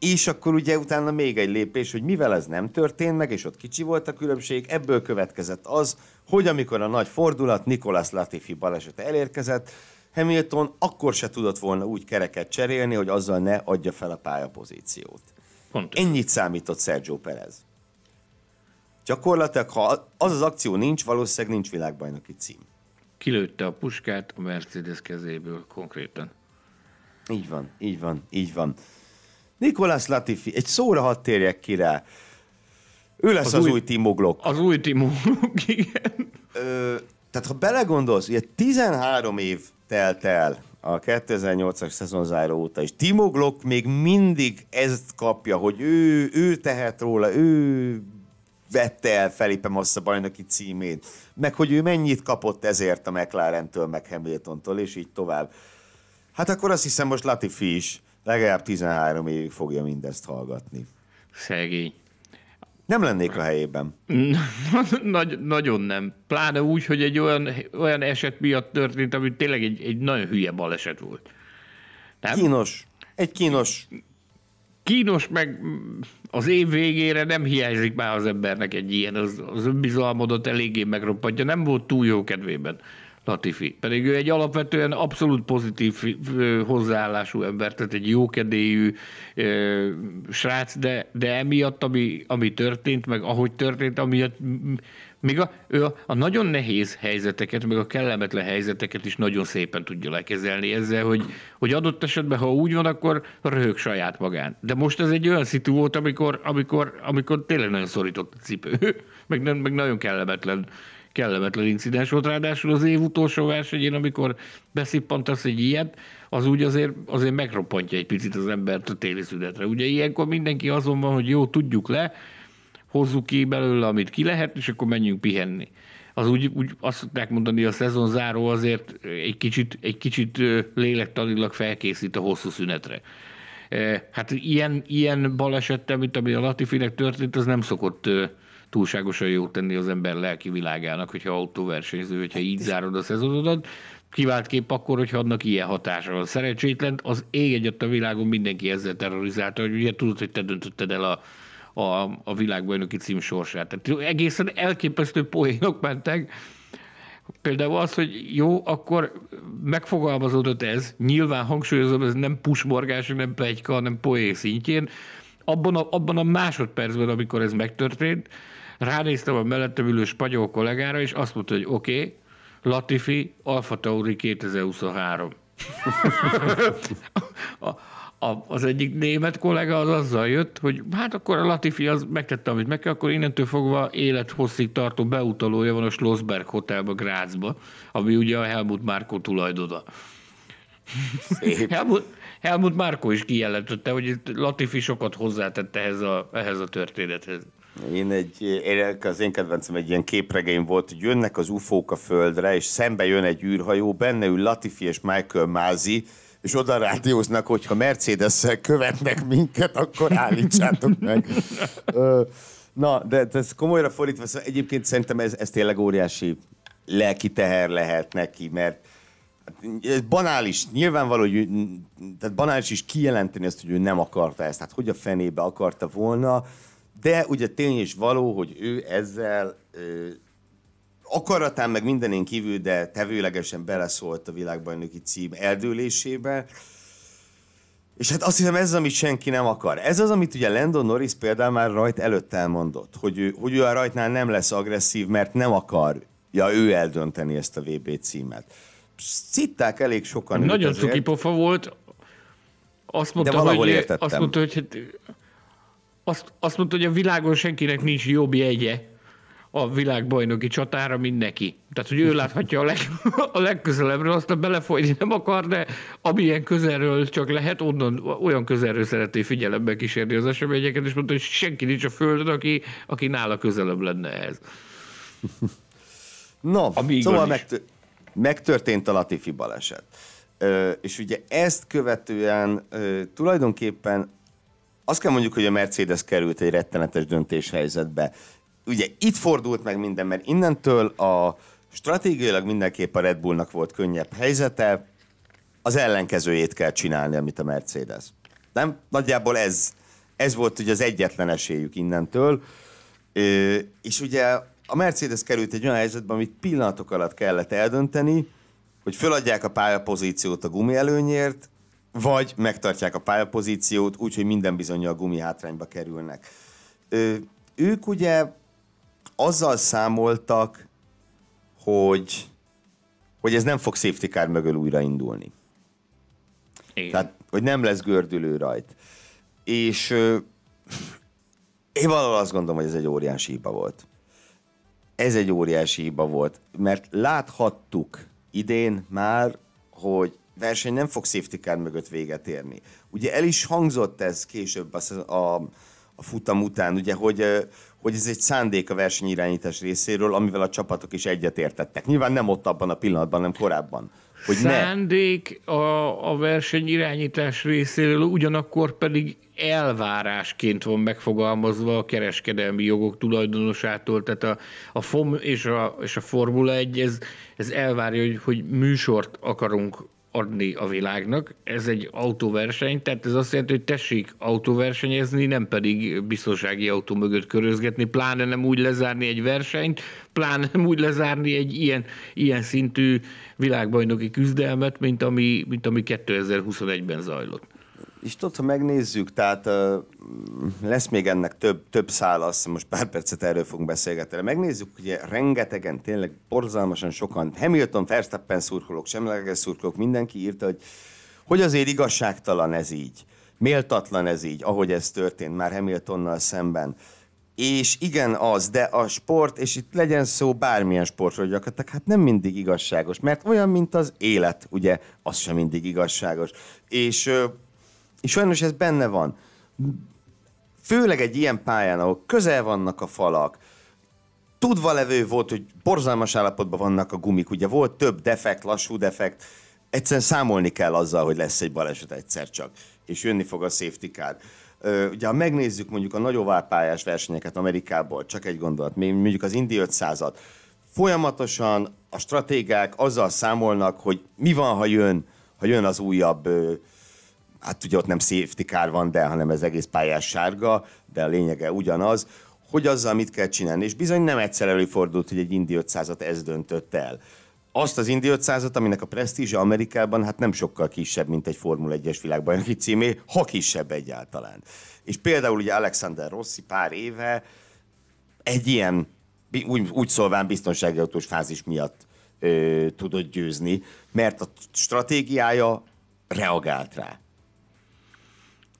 és akkor ugye utána még egy lépés, hogy mivel ez nem történt meg, és ott kicsi volt a különbség, ebből következett az, hogy amikor a nagy fordulat Nikolas Latifi balesete elérkezett, Hamilton akkor se tudott volna úgy kereket cserélni, hogy azzal ne adja fel a pályapozíciót. Pontos. Ennyit számított Sergio Perez. Gyakorlatilag, ha az az akció nincs, valószínűleg nincs világbajnoki cím. Kilőtte a puskát a Mercedes kezéből konkrétan. Így van, így van, így van. Nikolász Latifi, egy szóra hadd térjek ki rá. Ő lesz az, az új, új Timoglok. Az új Timoglok, igen. Ö, tehát ha belegondolsz, ugye 13 év telt el a 2008-as szezon záró óta, és Timo Glock még mindig ezt kapja, hogy ő, ő tehet róla, ő vette el Felipe Massa bajnoki címét, meg hogy ő mennyit kapott ezért a McLaren-től, meg Hamilton-tól, és így tovább. Hát akkor azt hiszem most Latifi is Legalább 13 évig fogja mindezt hallgatni. Szegény. Nem lennék a helyében. Nagy, nagyon nem. Pláne úgy, hogy egy olyan, olyan eset miatt történt, ami tényleg egy, egy nagyon hülye baleset volt. Nem? Kínos. Egy kínos. Kínos, meg az év végére nem hiányzik már az embernek egy ilyen, az, az önbizalmodat eléggé megroppantja. Nem volt túl jó kedvében. Latifi. Pedig ő egy alapvetően abszolút pozitív hozzáállású ember, tehát egy jókedélyű ö, srác, de, de emiatt, ami, ami történt, meg ahogy történt, amiatt még a, ő a, a nagyon nehéz helyzeteket, meg a kellemetlen helyzeteket is nagyon szépen tudja lekezelni ezzel, hogy, hogy adott esetben, ha úgy van, akkor röhög saját magán. De most ez egy olyan szitu volt, amikor, amikor, amikor tényleg nagyon szorított a cipő, meg, meg nagyon kellemetlen kellemetlen incidens volt. Ráadásul az év utolsó versenyén, amikor beszippantasz egy ilyet, az úgy azért, azért megroppantja egy picit az embert a téli szünetre. Ugye ilyenkor mindenki azon van, hogy jó, tudjuk le, hozzuk ki belőle, amit ki lehet, és akkor menjünk pihenni. Az úgy, úgy azt szokták mondani, a szezon záró azért egy kicsit, egy kicsit lélektanilag felkészít a hosszú szünetre. Hát ilyen, ilyen balesettel, mint ami a Latifinek történt, az nem szokott túlságosan jót tenni az ember lelki világának, hogyha autóversenyző, hogyha hát így zárod a szezonodat. Kivált kép akkor, hogyha annak ilyen hatása van. Szerencsétlen, az ég egyet a világon mindenki ezzel terrorizálta, hogy ugye tudod, hogy te döntötted el a, a, a világbajnoki cím sorsát. Tehát egészen elképesztő poénok mentek, Például az, hogy jó, akkor megfogalmazódott ez, nyilván hangsúlyozom, ez nem pusmorgás, nem plegyka, hanem poé szintjén, abban a, abban a másodpercben, amikor ez megtörtént, Ránéztem a mellettem ülő spanyol kollégára, és azt mondta, hogy oké, okay, Latifi, Alfa Tauri 2023. a, a, az egyik német kollega az azzal jött, hogy hát akkor a Latifi az megtette, amit meg kell, akkor innentől fogva élethosszig tartó beutalója van a Schlossberg Hotelba, Grácsba, ami ugye a Helmut Márko tulajdona. Helmut, Helmut Márko is kijelentette, hogy Latifi sokat hozzátett ehhez a, ehhez a történethez. Én egy, az én kedvencem egy ilyen képregény volt, hogy jönnek az ufók a földre, és szembe jön egy űrhajó, benne ül Latifi és Michael Mázi, és oda rádióznak, hogyha Mercedes-szel követnek minket, akkor állítsátok meg. Na, de ez komolyra fordítva, szóval egyébként szerintem ez, ez tényleg óriási lelki teher lehet neki, mert hát, ez banális, nyilvánvaló, hogy tehát banális is kijelenteni azt, hogy ő nem akarta ezt. Hát hogy a fenébe akarta volna, de ugye tény is való, hogy ő ezzel ö, akaratán meg mindenén kívül, de tevőlegesen beleszólt a világbajnoki cím eldőlésébe. És hát azt hiszem ez az, amit senki nem akar. Ez az, amit ugye Landon Norris például már rajt előtt elmondott, hogy ő, hogy ő a rajtnál nem lesz agresszív, mert nem akarja ő eldönteni ezt a VB címet. Szitták elég sokan. Nagyon cuki pofa volt, azt mondta, de hogy, értettem. Azt mondta, hogy hát, azt, azt mondta, hogy a világon senkinek nincs jobb jegye a világbajnoki csatára, mint neki. Tehát, hogy ő láthatja a, leg, a legközelebbről, aztán belefolyni nem akar, de amilyen közelről csak lehet, onnan olyan közelről szereti figyelembe kísérni az eseményeket, és mondta, hogy senki nincs a Földön, aki, aki nála közelebb lenne ehhez. No, Ami szóval megtörtént a Latifi baleset. Ö, és ugye ezt követően ö, tulajdonképpen azt kell mondjuk, hogy a Mercedes került egy rettenetes döntéshelyzetbe. Ugye itt fordult meg minden, mert innentől a stratégiailag mindenképp a Red Bullnak volt könnyebb helyzete, az ellenkezőjét kell csinálni, amit a Mercedes. Nem? Nagyjából ez, ez volt ugye az egyetlen esélyük innentől. Ö, és ugye a Mercedes került egy olyan helyzetbe, amit pillanatok alatt kellett eldönteni, hogy föladják a pályapozíciót a gumielőnyért, vagy megtartják a pályapozíciót, úgyhogy minden a gumi hátrányba kerülnek. Ö, ők ugye azzal számoltak, hogy, hogy ez nem fog safety car mögül újraindulni. Igen. Tehát, hogy nem lesz gördülő rajt. És ö, én valahol azt gondolom, hogy ez egy óriási hiba volt. Ez egy óriási hiba volt, mert láthattuk idén már, hogy verseny nem fog safety car mögött véget érni. Ugye el is hangzott ez később az a, a futam után, ugye, hogy, hogy ez egy szándék a versenyirányítás részéről, amivel a csapatok is egyetértettek. Nyilván nem ott abban a pillanatban, nem korábban. Hogy szándék ne... a, a versenyirányítás részéről, ugyanakkor pedig elvárásként van megfogalmazva a kereskedelmi jogok tulajdonosától, tehát a, a FOM és a, és a Formula 1, ez, ez elvárja, hogy, hogy műsort akarunk adni a világnak. Ez egy autóverseny, tehát ez azt jelenti, hogy tessék autóversenyezni, nem pedig biztonsági autó mögött körözgetni, pláne nem úgy lezárni egy versenyt, pláne nem úgy lezárni egy ilyen, ilyen szintű világbajnoki küzdelmet, mint ami, mint ami 2021-ben zajlott. És tudod, ha megnézzük, tehát uh, lesz még ennek több, több szál, azt most pár percet erről fogunk beszélgetni. De megnézzük, ugye rengetegen, tényleg borzalmasan sokan, Hamilton, Verstappen szurkolók, semleges szurkolók, mindenki írta, hogy hogy azért igazságtalan ez így, méltatlan ez így, ahogy ez történt már Hamiltonnal szemben. És igen az, de a sport, és itt legyen szó bármilyen sportról gyakorlatilag, hát nem mindig igazságos, mert olyan, mint az élet, ugye, az sem mindig igazságos. És és sajnos ez benne van. Főleg egy ilyen pályán, ahol közel vannak a falak, tudva levő volt, hogy borzalmas állapotban vannak a gumik, ugye volt több defekt, lassú defekt, egyszerűen számolni kell azzal, hogy lesz egy baleset egyszer csak, és jönni fog a safety card. Ugye ha megnézzük mondjuk a nagyovár pályás versenyeket Amerikából, csak egy gondolat, mondjuk az Indi 500-at, folyamatosan a stratégák azzal számolnak, hogy mi van, ha jön, ha jön az újabb hát ugye ott nem safety car van, de hanem ez egész pályás sárga, de a lényege ugyanaz, hogy azzal mit kell csinálni. És bizony nem egyszer előfordult, hogy egy Indi 500-at ez döntött el. Azt az Indi 500-at, aminek a presztízse Amerikában hát nem sokkal kisebb, mint egy Formula 1-es világbajnoki címé, ha kisebb egyáltalán. És például ugye Alexander Rossi pár éve egy ilyen, úgy, úgy szólván biztonsági autós fázis miatt ö, tudott győzni, mert a stratégiája reagált rá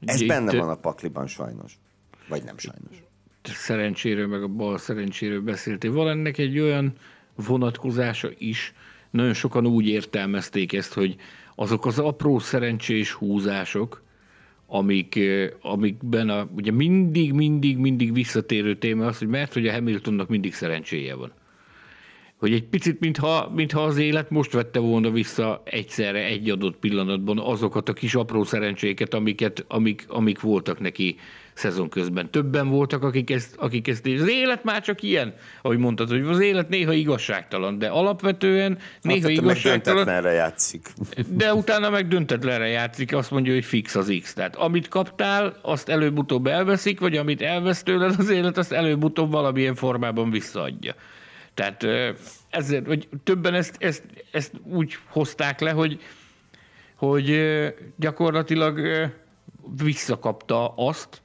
ez Itt... benne van a pakliban sajnos. Vagy nem sajnos. Szerencséről, meg a bal szerencséről beszéltél. Van ennek egy olyan vonatkozása is, nagyon sokan úgy értelmezték ezt, hogy azok az apró szerencsés húzások, amik, eh, amikben a, ugye mindig, mindig, mindig visszatérő téma az, hogy mert hogy a Hamiltonnak mindig szerencséje van hogy egy picit, mintha, mintha az élet most vette volna vissza egyszerre egy adott pillanatban azokat a kis apró szerencséket, amiket, amik, amik voltak neki szezon közben. Többen voltak, akik ezt, akik ezt az élet már csak ilyen, ahogy mondtad, hogy az élet néha igazságtalan, de alapvetően hát, néha hát, igazságtalan. Meg játszik. De utána meg döntetlenre játszik, azt mondja, hogy fix az X. Tehát amit kaptál, azt előbb-utóbb elveszik, vagy amit elvesz tőled az élet, azt előbb-utóbb valamilyen formában visszaadja. Tehát ezért, hogy többen ezt, ezt, ezt úgy hozták le, hogy, hogy gyakorlatilag visszakapta azt,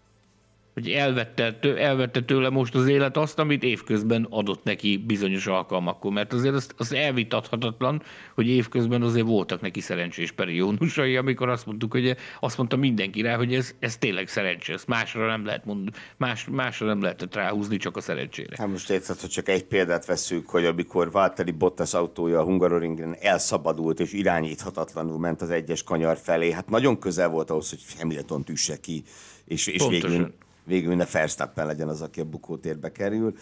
hogy elvette, elvette tőle most az élet azt, amit évközben adott neki bizonyos alkalmakkor. Mert azért az, az elvitathatatlan, hogy évközben azért voltak neki szerencsés periódusai, amikor azt mondtuk, hogy azt mondta mindenki rá, hogy ez, ez tényleg szerencsé, ezt másra nem lehet mondani, más, másra nem lehetett ráhúzni, csak a szerencsére. Hát most érted, hogy csak egy példát veszünk, hogy amikor Válteri Bottas autója a Hungaroringen elszabadult és irányíthatatlanul ment az egyes kanyar felé, hát nagyon közel volt ahhoz, hogy Hamilton tüsse ki, és, és végül végén végül ne Verstappen legyen az, aki a bukótérbe kerül.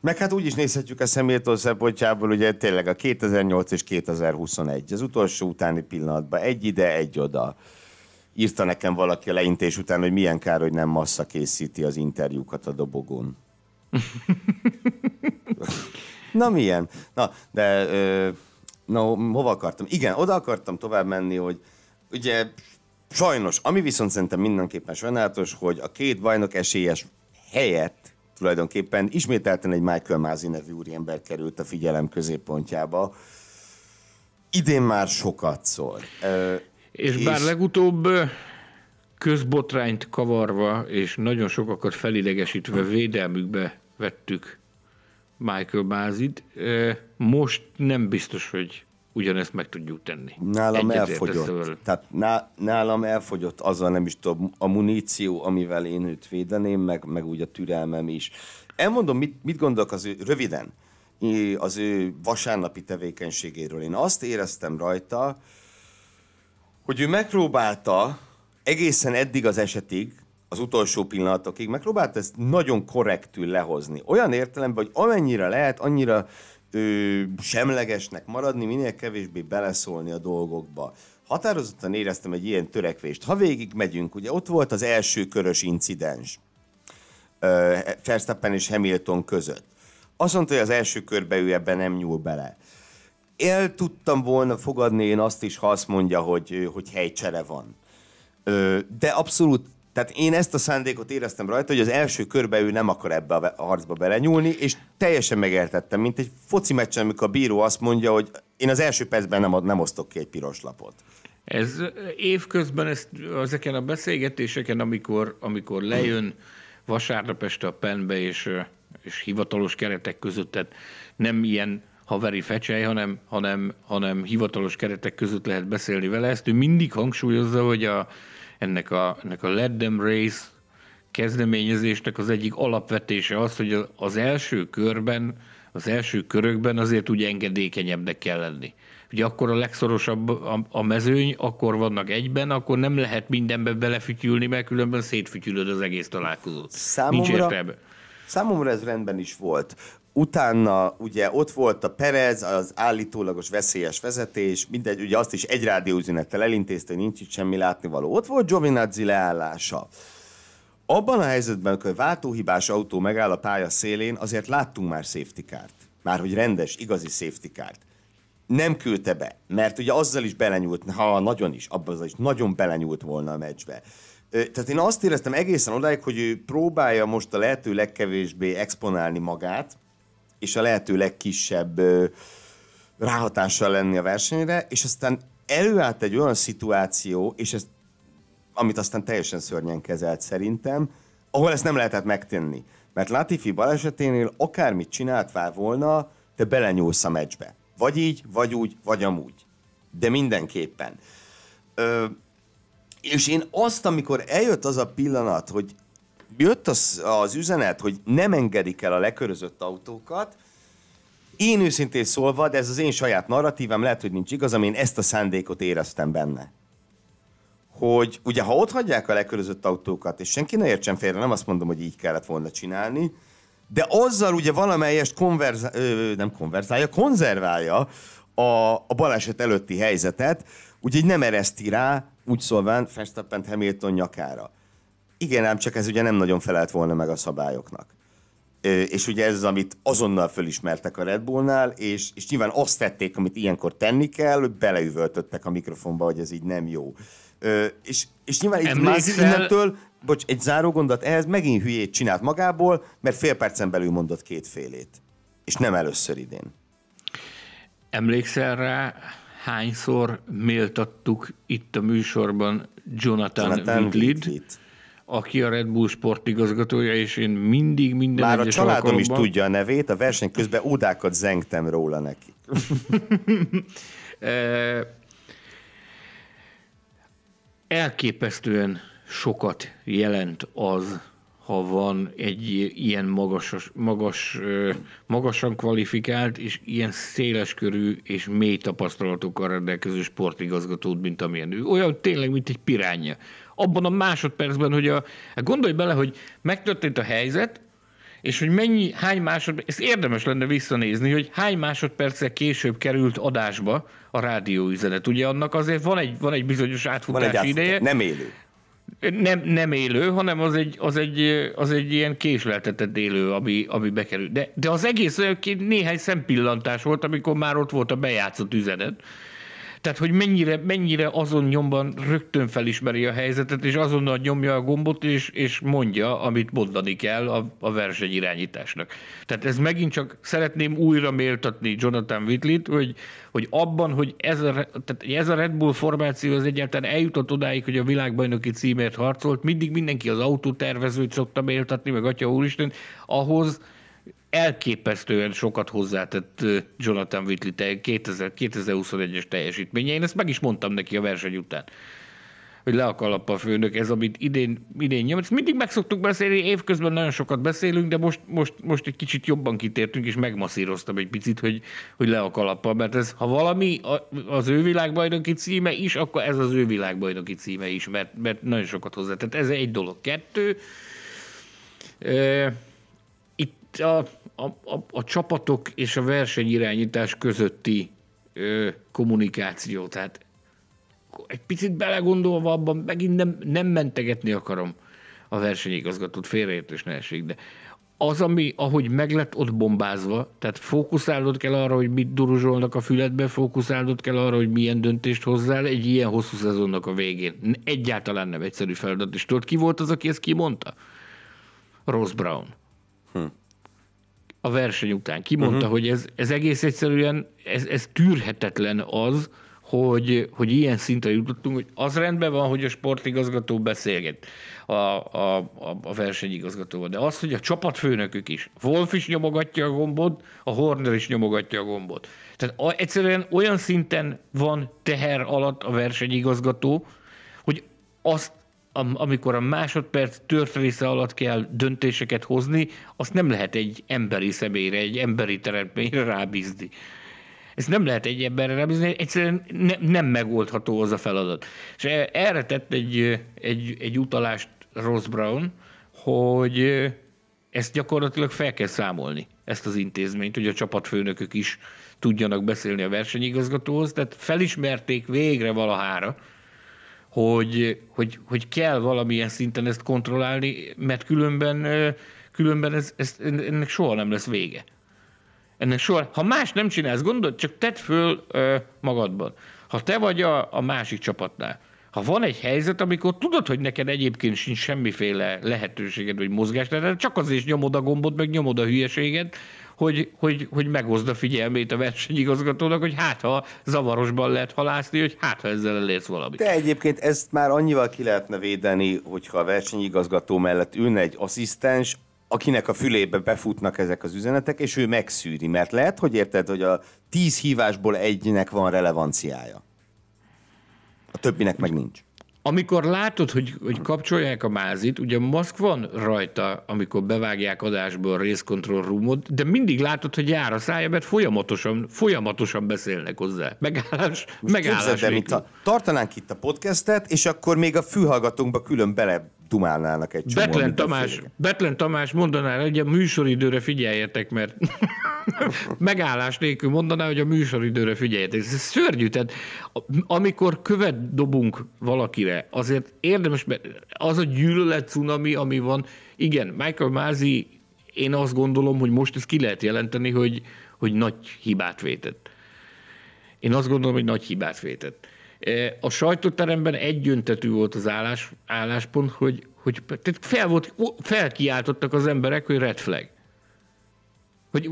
Meg hát úgy is nézhetjük a szemétől szempontjából, ugye tényleg a 2008 és 2021, az utolsó utáni pillanatban, egy ide, egy oda. Írta nekem valaki a leintés után, hogy milyen kár, hogy nem massza készíti az interjúkat a dobogon. Na milyen? Na, de ö, na, hova akartam? Igen, oda akartam tovább menni, hogy ugye Sajnos, ami viszont szerintem mindenképpen sajnálatos, hogy a két bajnok esélyes helyett tulajdonképpen ismételten egy Michael Mázi nevű úriember került a figyelem középpontjába. Idén már sokat szól. és, és bár legutóbb közbotrányt kavarva és nagyon sokakat felidegesítve védelmükbe vettük Michael Mázit, most nem biztos, hogy ugyanezt meg tudjuk tenni. Nálam Egyet elfogyott. Tehát nálam elfogyott azzal nem is tudom, a muníció, amivel én őt védeném, meg, meg úgy a türelmem is. Elmondom, mit, mit gondolok az ő, röviden, az ő vasárnapi tevékenységéről. Én azt éreztem rajta, hogy ő megpróbálta egészen eddig az esetig, az utolsó pillanatokig, megpróbálta ezt nagyon korrektül lehozni. Olyan értelemben, hogy amennyire lehet, annyira ö, semlegesnek maradni, minél kevésbé beleszólni a dolgokba. Határozottan éreztem egy ilyen törekvést. Ha végig megyünk, ugye ott volt az első körös incidens ö, és Hamilton között. Azt mondta, hogy az első körbe ő ebben nem nyúl bele. El tudtam volna fogadni én azt is, ha azt mondja, hogy, hogy helycsere van. de abszolút tehát én ezt a szándékot éreztem rajta, hogy az első körbe ő nem akar ebbe a harcba belenyúlni, és teljesen megértettem, mint egy foci meccsen, amikor a bíró azt mondja, hogy én az első percben nem, nem osztok ki egy piros lapot. Ez évközben ezt, ezeken a beszélgetéseken, amikor, amikor lejön vasárnap este a penbe, és, és hivatalos keretek között, tehát nem ilyen haveri fecsej, hanem, hanem, hanem hivatalos keretek között lehet beszélni vele. Ezt ő mindig hangsúlyozza, hogy a, ennek a, ennek a Let Them Race kezdeményezésnek az egyik alapvetése az, hogy az első körben, az első körökben azért úgy engedékenyebbnek kell lenni. Ugye akkor a legszorosabb a mezőny, akkor vannak egyben, akkor nem lehet mindenbe belefütyülni, mert különben szétfütyülöd az egész találkozót. Számomra, Nincs értelme. Számomra ez rendben is volt utána ugye ott volt a Perez, az állítólagos veszélyes vezetés, mindegy, ugye azt is egy rádióüzenettel elintézte, hogy nincs itt semmi látnivaló. Ott volt Giovinazzi leállása. Abban a helyzetben, hogy váltóhibás autó megáll a pálya szélén, azért láttunk már safety kárt. Már hogy rendes, igazi safety kárt. Nem küldte be, mert ugye azzal is belenyúlt, ha nagyon is, abban is nagyon belenyúlt volna a meccsbe. Tehát én azt éreztem egészen odáig, hogy ő próbálja most a lehető legkevésbé exponálni magát, és a lehető legkisebb ráhatással lenni a versenyre, és aztán előállt egy olyan szituáció, és ez, amit aztán teljesen szörnyen kezelt szerintem, ahol ezt nem lehetett megtenni. Mert Latifi baleseténél akármit csinált volna, te belenyúlsz a meccsbe. Vagy így, vagy úgy, vagy amúgy. De mindenképpen. Ö, és én azt, amikor eljött az a pillanat, hogy jött az, az üzenet, hogy nem engedik el a lekörözött autókat, én őszintén szólva, de ez az én saját narratívem, lehet, hogy nincs igazam, én ezt a szándékot éreztem benne. Hogy ugye, ha ott hagyják a lekörözött autókat, és senki ne értsen félre, nem azt mondom, hogy így kellett volna csinálni, de azzal ugye valamelyest konverzá... Ö, nem konverzálja, konzerválja a, a baleset előtti helyzetet, úgyhogy nem ereszti rá, úgy szólván festapent Hamilton nyakára. Igen, ám csak ez ugye nem nagyon felelt volna meg a szabályoknak. És ugye ez az, amit azonnal fölismertek a Red Bullnál, és, és nyilván azt tették, amit ilyenkor tenni kell, hogy beleüvöltöttek a mikrofonba, hogy ez így nem jó. És, és nyilván itt Emlékszel... innentől, bocs, egy záró gondot, ehhez megint hülyét csinált magából, mert fél percen belül mondott két félét. És nem először idén. Emlékszel rá, hányszor méltattuk itt a műsorban Jonathan, Jonathan Whitlid, Whitlid aki a Red Bull sportigazgatója, és én mindig minden Már a családom alkalomban... is tudja a nevét, a verseny közben ódákat zengtem róla neki. Elképesztően sokat jelent az, ha van egy ilyen magas, magas, magasan kvalifikált és ilyen széleskörű és mély tapasztalatokkal rendelkező sportigazgatót, mint amilyen ő. Olyan tényleg, mint egy piránya abban a másodpercben, hogy a, gondolj bele, hogy megtörtént a helyzet, és hogy mennyi, hány másodperc, ezt érdemes lenne visszanézni, hogy hány másodperccel később került adásba a rádióüzenet. Ugye annak azért van egy, van egy bizonyos átfutási van egy átfutás, ideje. Nem élő. Nem, nem élő, hanem az egy, az egy, az egy ilyen késleltetett élő, ami, ami bekerült. De, de az egész néhány szempillantás volt, amikor már ott volt a bejátszott üzenet. Tehát, hogy mennyire, mennyire azon nyomban rögtön felismeri a helyzetet, és azonnal nyomja a gombot, és, és mondja, amit mondani kell a, a versenyirányításnak. Tehát ez megint csak szeretném újra méltatni Jonathan Whitley-t, hogy, hogy abban, hogy ez a, tehát ez a Red Bull formáció az egyáltalán eljutott odáig, hogy a világbajnoki címért harcolt, mindig mindenki az autótervezőt szokta méltatni, meg atya úristen, ahhoz, elképesztően sokat hozzátett Jonathan Whitley 2021-es teljesítménye. Én ezt meg is mondtam neki a verseny után hogy le a főnök, ez, amit idén, idén nyom. Ezt mindig meg szoktuk beszélni, évközben nagyon sokat beszélünk, de most, most, most egy kicsit jobban kitértünk, és megmasszíroztam egy picit, hogy, hogy le a kalappa, mert ez, ha valami az ő világbajnoki címe is, akkor ez az ő világbajnoki címe is, mert, mert nagyon sokat hozzá. Tehát ez egy dolog. Kettő, a, a, a, a csapatok és a versenyirányítás közötti ö, kommunikáció. Tehát egy picit belegondolva abban, megint nem, nem mentegetni akarom a versenyigazgatót, félreértés ne esik, de az, ami, ahogy meg lett ott bombázva, tehát fókuszálnod kell arra, hogy mit duruzsolnak a fületbe, fókuszálnod kell arra, hogy milyen döntést hozzál egy ilyen hosszú szezonnak a végén. Egyáltalán nem egyszerű feladat. És tudod, ki volt az, aki ezt kimondta? Ross Brown. Hm a verseny után. Kimondta, uh-huh. hogy ez, ez egész egyszerűen, ez, ez tűrhetetlen az, hogy, hogy ilyen szintre jutottunk, hogy az rendben van, hogy a sportigazgató beszélget a, a, a, a versenyigazgatóval, de az, hogy a csapatfőnökük is, Wolf is nyomogatja a gombot, a Horner is nyomogatja a gombot. Tehát a, egyszerűen olyan szinten van teher alatt a versenyigazgató, hogy azt am, amikor a másodperc tört része alatt kell döntéseket hozni, azt nem lehet egy emberi személyre, egy emberi teremtményre rábízni. Ezt nem lehet egy emberre rábízni, egyszerűen ne, nem megoldható az a feladat. És e-, erre tett egy, egy, egy utalást Ross Brown, hogy ezt gyakorlatilag fel kell számolni, ezt az intézményt, hogy a csapatfőnökök is tudjanak beszélni a versenyigazgatóhoz, tehát felismerték végre valahára, hogy, hogy, hogy kell valamilyen szinten ezt kontrollálni, mert különben, különben ez, ez, ennek soha nem lesz vége. Ennek soha, ha más nem csinálsz, gondolod, csak tedd föl magadban. Ha te vagy a, a másik csapatnál, ha van egy helyzet, amikor tudod, hogy neked egyébként sincs semmiféle lehetőséged vagy mozgásnál, csak azért nyomod a gombot, meg nyomod a hülyeséget, hogy, hogy, hogy megozd a figyelmét a versenyigazgatónak, hogy hát ha zavarosban lehet halászni, hogy hát ha ezzel elérsz valamit. De egyébként ezt már annyival ki lehetne védeni, hogyha a versenyigazgató mellett ülne egy asszisztens, akinek a fülébe befutnak ezek az üzenetek, és ő megszűri, mert lehet, hogy érted, hogy a tíz hívásból egynek van relevanciája. A többinek meg nincs amikor látod, hogy, hogy kapcsolják a mázit, ugye maszk van rajta, amikor bevágják adásból a részkontroll control de mindig látod, hogy jár a szája, mert folyamatosan, folyamatosan beszélnek hozzá. Megállás, Most megállás. Képzeld, el, tartanánk itt a podcastet, és akkor még a fülhallgatónkba külön bele dumálnának egy csomó. Betlen Tamás, Betlen Tamás mondaná, hogy a műsoridőre figyeljetek, mert megállás nélkül mondaná, hogy a műsoridőre figyeljetek. Ez szörnyű, tehát amikor követ dobunk valakire, azért érdemes, mert az a gyűlölet cunami, ami van, igen, Michael Mázi, én azt gondolom, hogy most ezt ki lehet jelenteni, hogy, hogy nagy hibát vétett. Én azt gondolom, hogy nagy hibát vétett. A sajtóteremben egyöntetű volt az állás, álláspont, hogy, hogy tehát fel volt, felkiáltottak az emberek, hogy red flag. Hogy,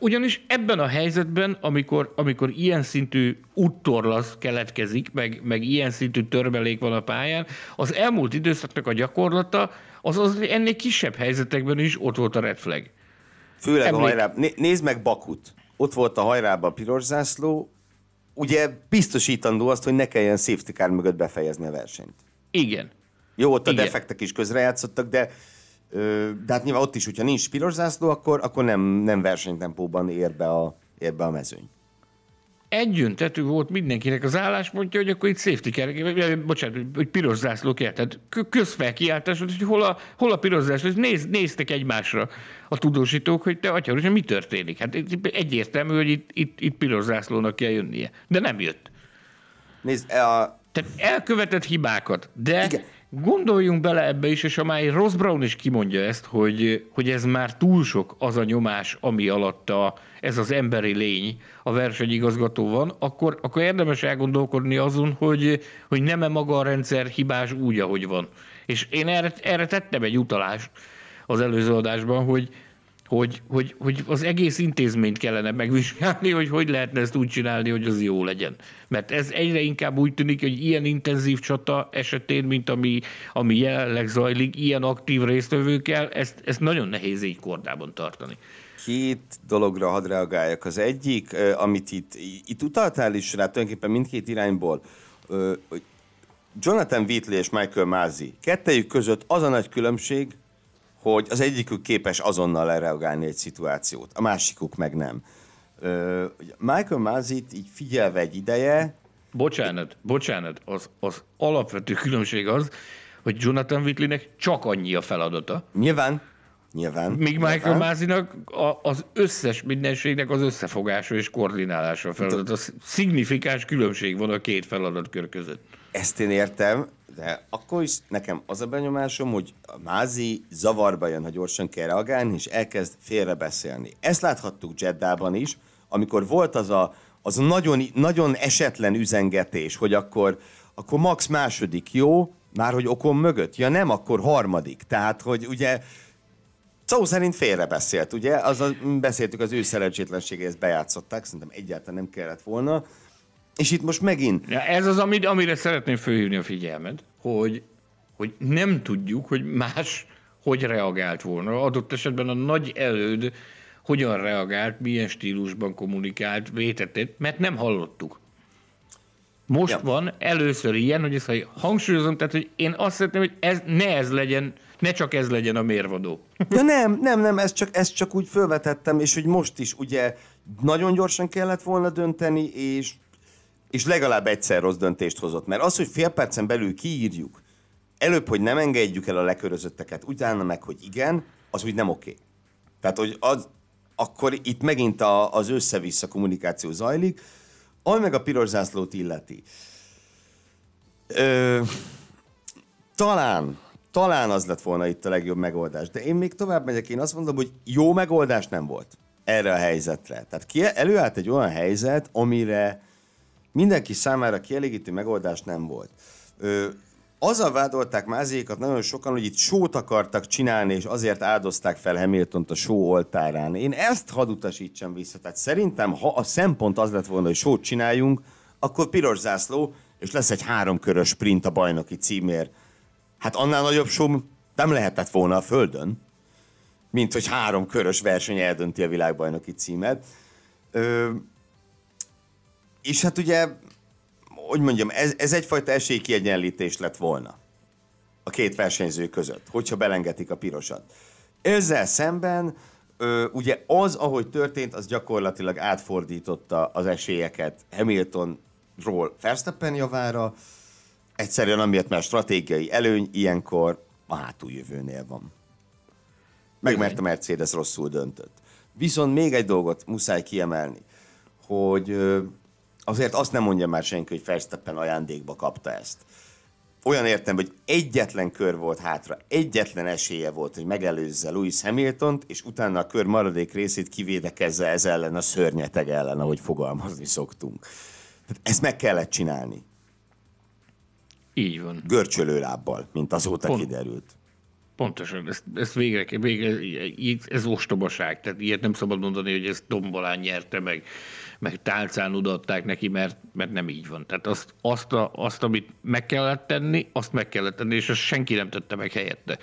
ugyanis ebben a helyzetben, amikor, amikor ilyen szintű úttorlasz keletkezik, meg, meg ilyen szintű törmelék van a pályán, az elmúlt időszaknak a gyakorlata az, az ennél kisebb helyzetekben is ott volt a red flag. Főleg Emlék... a hajrá... Nézd meg Bakut. Ott volt a hajrába a piros zászló, ugye biztosítandó azt, hogy ne kelljen safety car mögött befejezni a versenyt. Igen. Jó, ott a defektek is közrejátszottak, de de hát nyilván ott is, hogyha nincs piros zászló, akkor, akkor nem, nem versenytempóban ér be a, ér be a mezőny egyöntetű volt mindenkinek az álláspontja, hogy akkor itt safety kell, bocsánat, hogy piros zászló kell. Tehát közfelkiáltás volt, hogy hol a, hol a piros zászló, és néz, néztek egymásra a tudósítók, hogy te atya, mi történik? Hát egyértelmű, hogy itt, itt, itt piros zászlónak kell jönnie. De nem jött. Nézd, a... Tehát elkövetett hibákat, de Igen. Gondoljunk bele ebbe is, és amely Ross Brown is kimondja ezt, hogy, hogy ez már túl sok az a nyomás, ami alatt a, ez az emberi lény a versenyigazgató van, akkor, akkor érdemes elgondolkodni azon, hogy, hogy nem-e maga a rendszer hibás úgy, ahogy van. És én erre, erre tettem egy utalást az előző adásban, hogy, hogy, hogy, hogy az egész intézményt kellene megvizsgálni, hogy hogy lehetne ezt úgy csinálni, hogy az jó legyen. Mert ez egyre inkább úgy tűnik, hogy ilyen intenzív csata esetén, mint ami, ami jelenleg zajlik, ilyen aktív résztvevőkkel, ezt, ezt nagyon nehéz így kordában tartani. Két dologra hadd reagáljak. Az egyik, amit itt, itt utaltál is rá, tulajdonképpen mindkét irányból, Jonathan Wheatley és Michael Mázi. Kettejük között az a nagy különbség, hogy az egyikük képes azonnal lereagálni egy szituációt, a másikuk meg nem. Michael Mazit így figyelve egy ideje... Bocsánat, bocsánat, az, az alapvető különbség az, hogy Jonathan Whitleynek csak annyi a feladata. Nyilván, nyilván. Míg Michael Mazinak az összes mindenségnek az összefogása és koordinálása a feladat. Az szignifikáns különbség van a két feladatkör között. Ezt én értem, de akkor is nekem az a benyomásom, hogy a Mázi zavarba jön, ha gyorsan kell reagálni, és elkezd félrebeszélni. Ezt láthattuk Jeddában is, amikor volt az a, az a nagyon, nagyon esetlen üzengetés, hogy akkor, akkor Max második, jó? Már hogy okom mögött? Ja nem, akkor harmadik. Tehát, hogy ugye szó szóval szerint félrebeszélt, ugye? Az a, beszéltük az ő szerencsétlenségéhez bejátszották, szerintem egyáltalán nem kellett volna. És itt most megint... Ja, ez az, amit, amire szeretném fölhívni a figyelmet, hogy, hogy nem tudjuk, hogy más hogy reagált volna. Adott esetben a nagy előd hogyan reagált, milyen stílusban kommunikált, vétetett, mert nem hallottuk. Most ja. van először ilyen, hogy ezt hangsúlyozom, tehát hogy én azt szeretném, hogy ez, ne ez legyen, ne csak ez legyen a mérvadó. Ja nem, nem, nem, ezt csak, ezt csak úgy felvetettem, és hogy most is ugye nagyon gyorsan kellett volna dönteni, és és legalább egyszer rossz döntést hozott. Mert az, hogy fél percen belül kiírjuk, előbb, hogy nem engedjük el a lekörözötteket, utána meg, hogy igen, az úgy nem oké. Tehát, hogy az, akkor itt megint a, az össze-vissza kommunikáció zajlik. Ami meg a piros zászlót illeti. Ö, talán, talán az lett volna itt a legjobb megoldás, de én még tovább megyek, én azt mondom, hogy jó megoldás nem volt erre a helyzetre. Tehát ki előállt egy olyan helyzet, amire mindenki számára kielégítő megoldás nem volt. Ö, azzal vádolták mázékat nagyon sokan, hogy itt sót akartak csinálni, és azért áldozták fel Hamiltont a só oltárán. Én ezt hadd utasítsam vissza. Tehát szerintem, ha a szempont az lett volna, hogy sót csináljunk, akkor piros zászló, és lesz egy háromkörös sprint a bajnoki címér. Hát annál nagyobb só nem lehetett volna a földön, mint hogy háromkörös verseny eldönti a világbajnoki címet. Ö, és hát ugye, hogy mondjam, ez, ez egyfajta esélykiegyenlítés lett volna a két versenyző között, hogyha belengetik a pirosat. Ezzel szemben ö, ugye az, ahogy történt, az gyakorlatilag átfordította az esélyeket Hamiltonról Verstappen javára, egyszerűen amiért, mert stratégiai előny ilyenkor a hátuljövőnél van. Meg mert a Mercedes rosszul döntött. Viszont még egy dolgot muszáj kiemelni, hogy azért azt nem mondja már senki, hogy Verstappen ajándékba kapta ezt. Olyan értem, hogy egyetlen kör volt hátra, egyetlen esélye volt, hogy megelőzze Lewis hamilton és utána a kör maradék részét kivédekezze ez ellen a szörnyeteg ellen, ahogy fogalmazni szoktunk. Tehát ezt meg kellett csinálni. Így van. Görcsölő lábbal, mint azóta Pont. kiderült. Pontosan, ezt, ezt végre, végre, ez ostobaság, tehát ilyet nem szabad mondani, hogy ez dombolán nyerte meg meg tálcán udatták neki, mert, mert nem így van. Tehát azt, azt, a, azt, amit meg kellett tenni, azt meg kellett tenni, és azt senki nem tette meg helyette.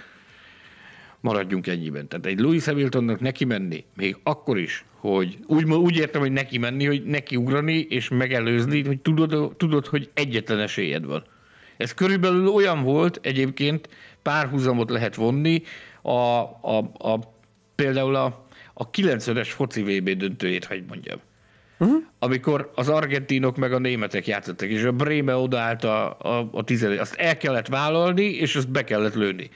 Maradjunk ennyiben. Tehát egy Louis Hamiltonnak neki menni, még akkor is, hogy úgy, úgy értem, hogy neki menni, hogy neki ugrani és megelőzni, hogy tudod, tudod, hogy egyetlen esélyed van. Ez körülbelül olyan volt egyébként, párhuzamot lehet vonni a, a, a például a, a 90-es foci VB döntőjét, hogy mondjam uh-huh. amikor az argentinok meg a németek játszottak, és a Bréme odaállt a, a, a tizenegy. Azt el kellett vállalni, és azt be kellett lőni.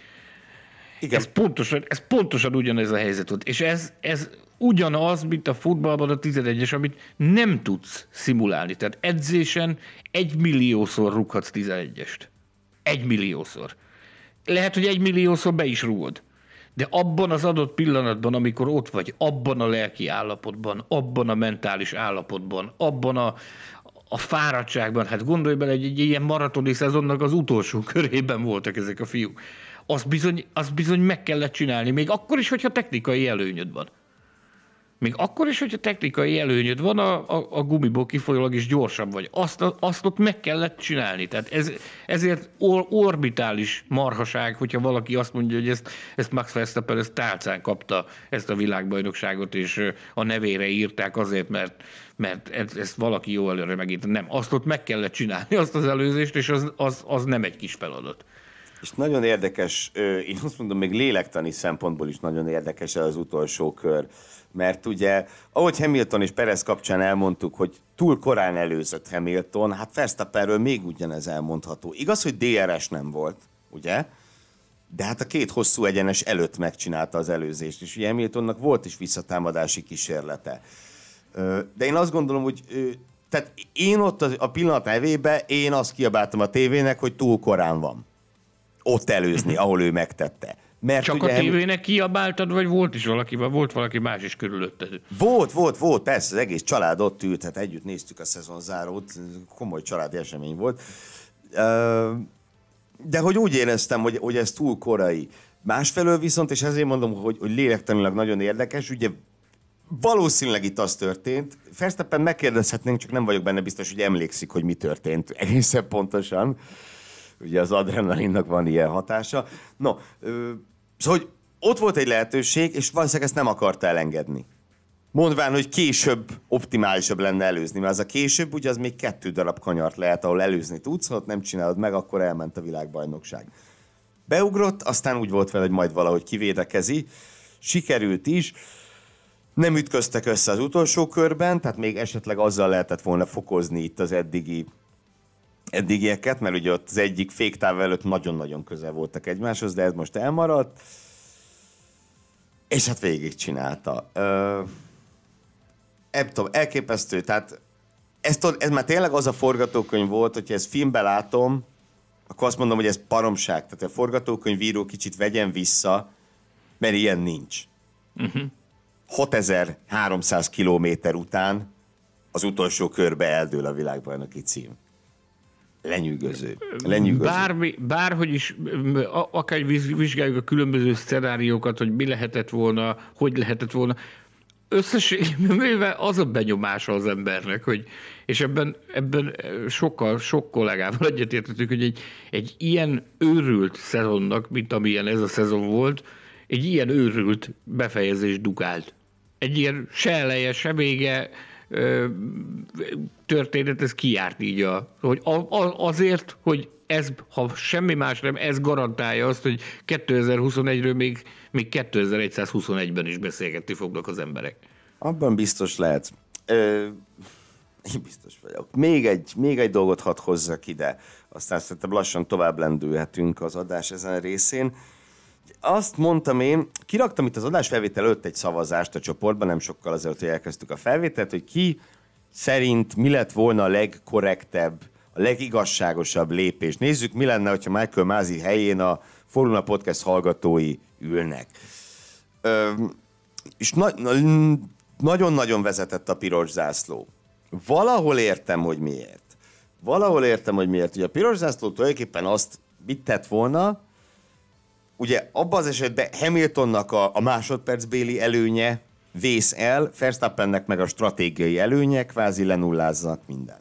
Igen. Ez pontosan, ez pontosan ugyanez a helyzet volt. És ez, ez ugyanaz, mint a futballban a 11-es, amit nem tudsz szimulálni. Tehát edzésen egy milliószor rúghatsz 11-est. Egy milliószor. Lehet, hogy egy milliószor be is rúgod de abban az adott pillanatban, amikor ott vagy, abban a lelki állapotban, abban a mentális állapotban, abban a, a fáradtságban, hát gondolj bele, egy, egy ilyen maratoni szezonnak az utolsó körében voltak ezek a fiúk. Azt bizony, azt bizony meg kellett csinálni, még akkor is, hogyha technikai előnyöd van még akkor is, hogyha technikai előnyöd van, a, a, a gumiból kifolyólag is gyorsabb vagy. Azt, azt ott meg kellett csinálni. Tehát ez, ezért or, orbitális marhaság, hogyha valaki azt mondja, hogy ezt, ezt Max Verstappen ezt tálcán kapta, ezt a világbajnokságot, és a nevére írták azért, mert, mert ezt valaki jó előre megint. Nem, azt ott meg kellett csinálni, azt az előzést, és az, az, az nem egy kis feladat. És nagyon érdekes, én azt mondom, még lélektani szempontból is nagyon érdekes ez az utolsó kör mert ugye, ahogy Hamilton és Perez kapcsán elmondtuk, hogy túl korán előzött Hamilton, hát Verstappenről még ugyanez elmondható. Igaz, hogy DRS nem volt, ugye? De hát a két hosszú egyenes előtt megcsinálta az előzést, és ugye Hamiltonnak volt is visszatámadási kísérlete. De én azt gondolom, hogy tehát én ott a pillanat evébe, én azt kiabáltam a tévének, hogy túl korán van ott előzni, ahol ő megtette. Mert Csak ugye, a tévének kiabáltad, vagy volt is valaki, vagy volt valaki más is körülötted? Volt, volt, volt, persze, az egész család ott ült, hát együtt néztük a szezon zárót, komoly családi esemény volt. De hogy úgy éreztem, hogy, hogy ez túl korai. Másfelől viszont, és ezért mondom, hogy, hogy lélektanilag nagyon érdekes, ugye valószínűleg itt az történt. Fersteppen megkérdezhetnénk, csak nem vagyok benne biztos, hogy emlékszik, hogy mi történt egészen pontosan. Ugye az adrenalinnak van ilyen hatása. No, Szóval, hogy ott volt egy lehetőség, és valószínűleg ezt nem akarta elengedni. Mondván, hogy később optimálisabb lenne előzni, mert az a később, ugye az még kettő darab kanyart lehet, ahol előzni tudsz, ha ott nem csinálod meg, akkor elment a világbajnokság. Beugrott, aztán úgy volt vele, hogy majd valahogy kivédekezi, sikerült is, nem ütköztek össze az utolsó körben, tehát még esetleg azzal lehetett volna fokozni itt az eddigi eddigieket, mert ugye ott az egyik féktáv előtt nagyon-nagyon közel voltak egymáshoz, de ez most elmaradt. És hát végigcsinálta. csinálta. nem elképesztő. Tehát ez, ez már tényleg az a forgatókönyv volt, hogyha ezt filmbe látom, akkor azt mondom, hogy ez paromság. Tehát a forgatókönyvíró kicsit vegyen vissza, mert ilyen nincs. Uh-huh. Mhm. 6300 kilométer után az utolsó körbe eldől a világbajnoki cím. Lenyűgöző. Lenyűgöző. Bármi, bárhogy is, akár vizsgáljuk a különböző szenáriókat, hogy mi lehetett volna, hogy lehetett volna, összességében mivel az a benyomása az embernek, hogy, és ebben, ebben sokkal, sok kollégával egyetértettük, hogy egy, egy ilyen őrült szezonnak, mint amilyen ez a szezon volt, egy ilyen őrült befejezés dugált. Egy ilyen se eleje, se vége, történet, ez kiárt így, a, hogy a, a, azért, hogy ez, ha semmi más nem, ez garantálja azt, hogy 2021-ről még, még 2121-ben is beszélgetni fognak az emberek. Abban biztos lehet. Ö, én biztos vagyok. Még egy, még egy dolgot hadd hozzak ide, aztán szerintem lassan tovább lendülhetünk az adás ezen részén azt mondtam én, kiraktam itt az adásfelvétel előtt egy szavazást a csoportban, nem sokkal azelőtt, hogy elkezdtük a felvételt, hogy ki szerint mi lett volna a legkorrektebb, a legigazságosabb lépés. Nézzük, mi lenne, ha Michael Mázi helyén a Formula Podcast hallgatói ülnek. Ö, és na, na, nagyon-nagyon vezetett a piros zászló. Valahol értem, hogy miért. Valahol értem, hogy miért. Ugye a piros zászló tulajdonképpen azt mit tett volna, ugye abban az esetben Hamiltonnak a, a béli előnye vész el, Verstappennek meg a stratégiai előnye kvázi lenullázzanak mindent.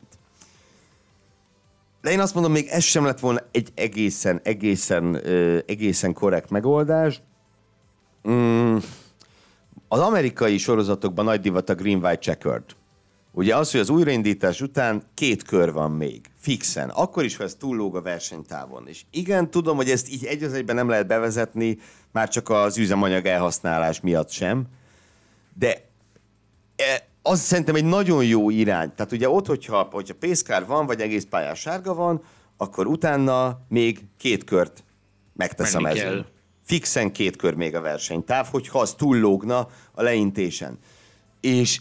De én azt mondom, még ez sem lett volna egy egészen, egészen, ö, egészen korrekt megoldás. Mm. Az amerikai sorozatokban nagy divat a Green White Checkered Ugye az, hogy az újraindítás után két kör van még, fixen. Akkor is, ha ez túllóg a versenytávon. És igen, tudom, hogy ezt így egy az egyben nem lehet bevezetni, már csak az üzemanyag elhasználás miatt sem, de e, az szerintem egy nagyon jó irány. Tehát ugye ott, hogyha, hogyha pészkár van, vagy egész pályás sárga van, akkor utána még két kört megteszem Menni ezzel. Kell. Fixen két kör még a versenytáv, hogyha az túllógna a leintésen. És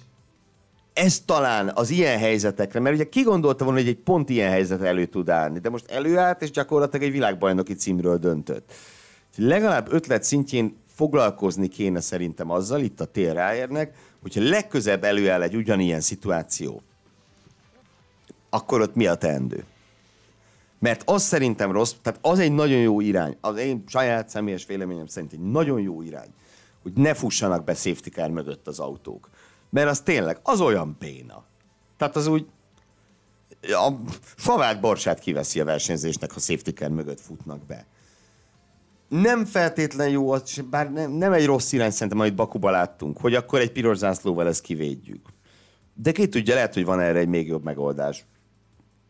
ez talán az ilyen helyzetekre, mert ugye ki gondolta volna, hogy egy pont ilyen helyzet elő tud állni, de most előállt, és gyakorlatilag egy világbajnoki címről döntött. Legalább ötlet szintjén foglalkozni kéne szerintem azzal, itt a tér ráérnek, hogyha legközebb előáll egy ugyanilyen szituáció, akkor ott mi a teendő? Mert az szerintem rossz, tehát az egy nagyon jó irány, az én saját személyes véleményem szerint egy nagyon jó irány, hogy ne fussanak be safety car mögött az autók. Mert az tényleg, az olyan béna. Tehát az úgy, a favát, borsát kiveszi a versenyzésnek, ha safety car mögött futnak be. Nem feltétlen jó, az, bár nem, nem egy rossz irány szerintem, amit Bakuba láttunk, hogy akkor egy piros zászlóval ezt kivédjük. De ki tudja, lehet, hogy van erre egy még jobb megoldás.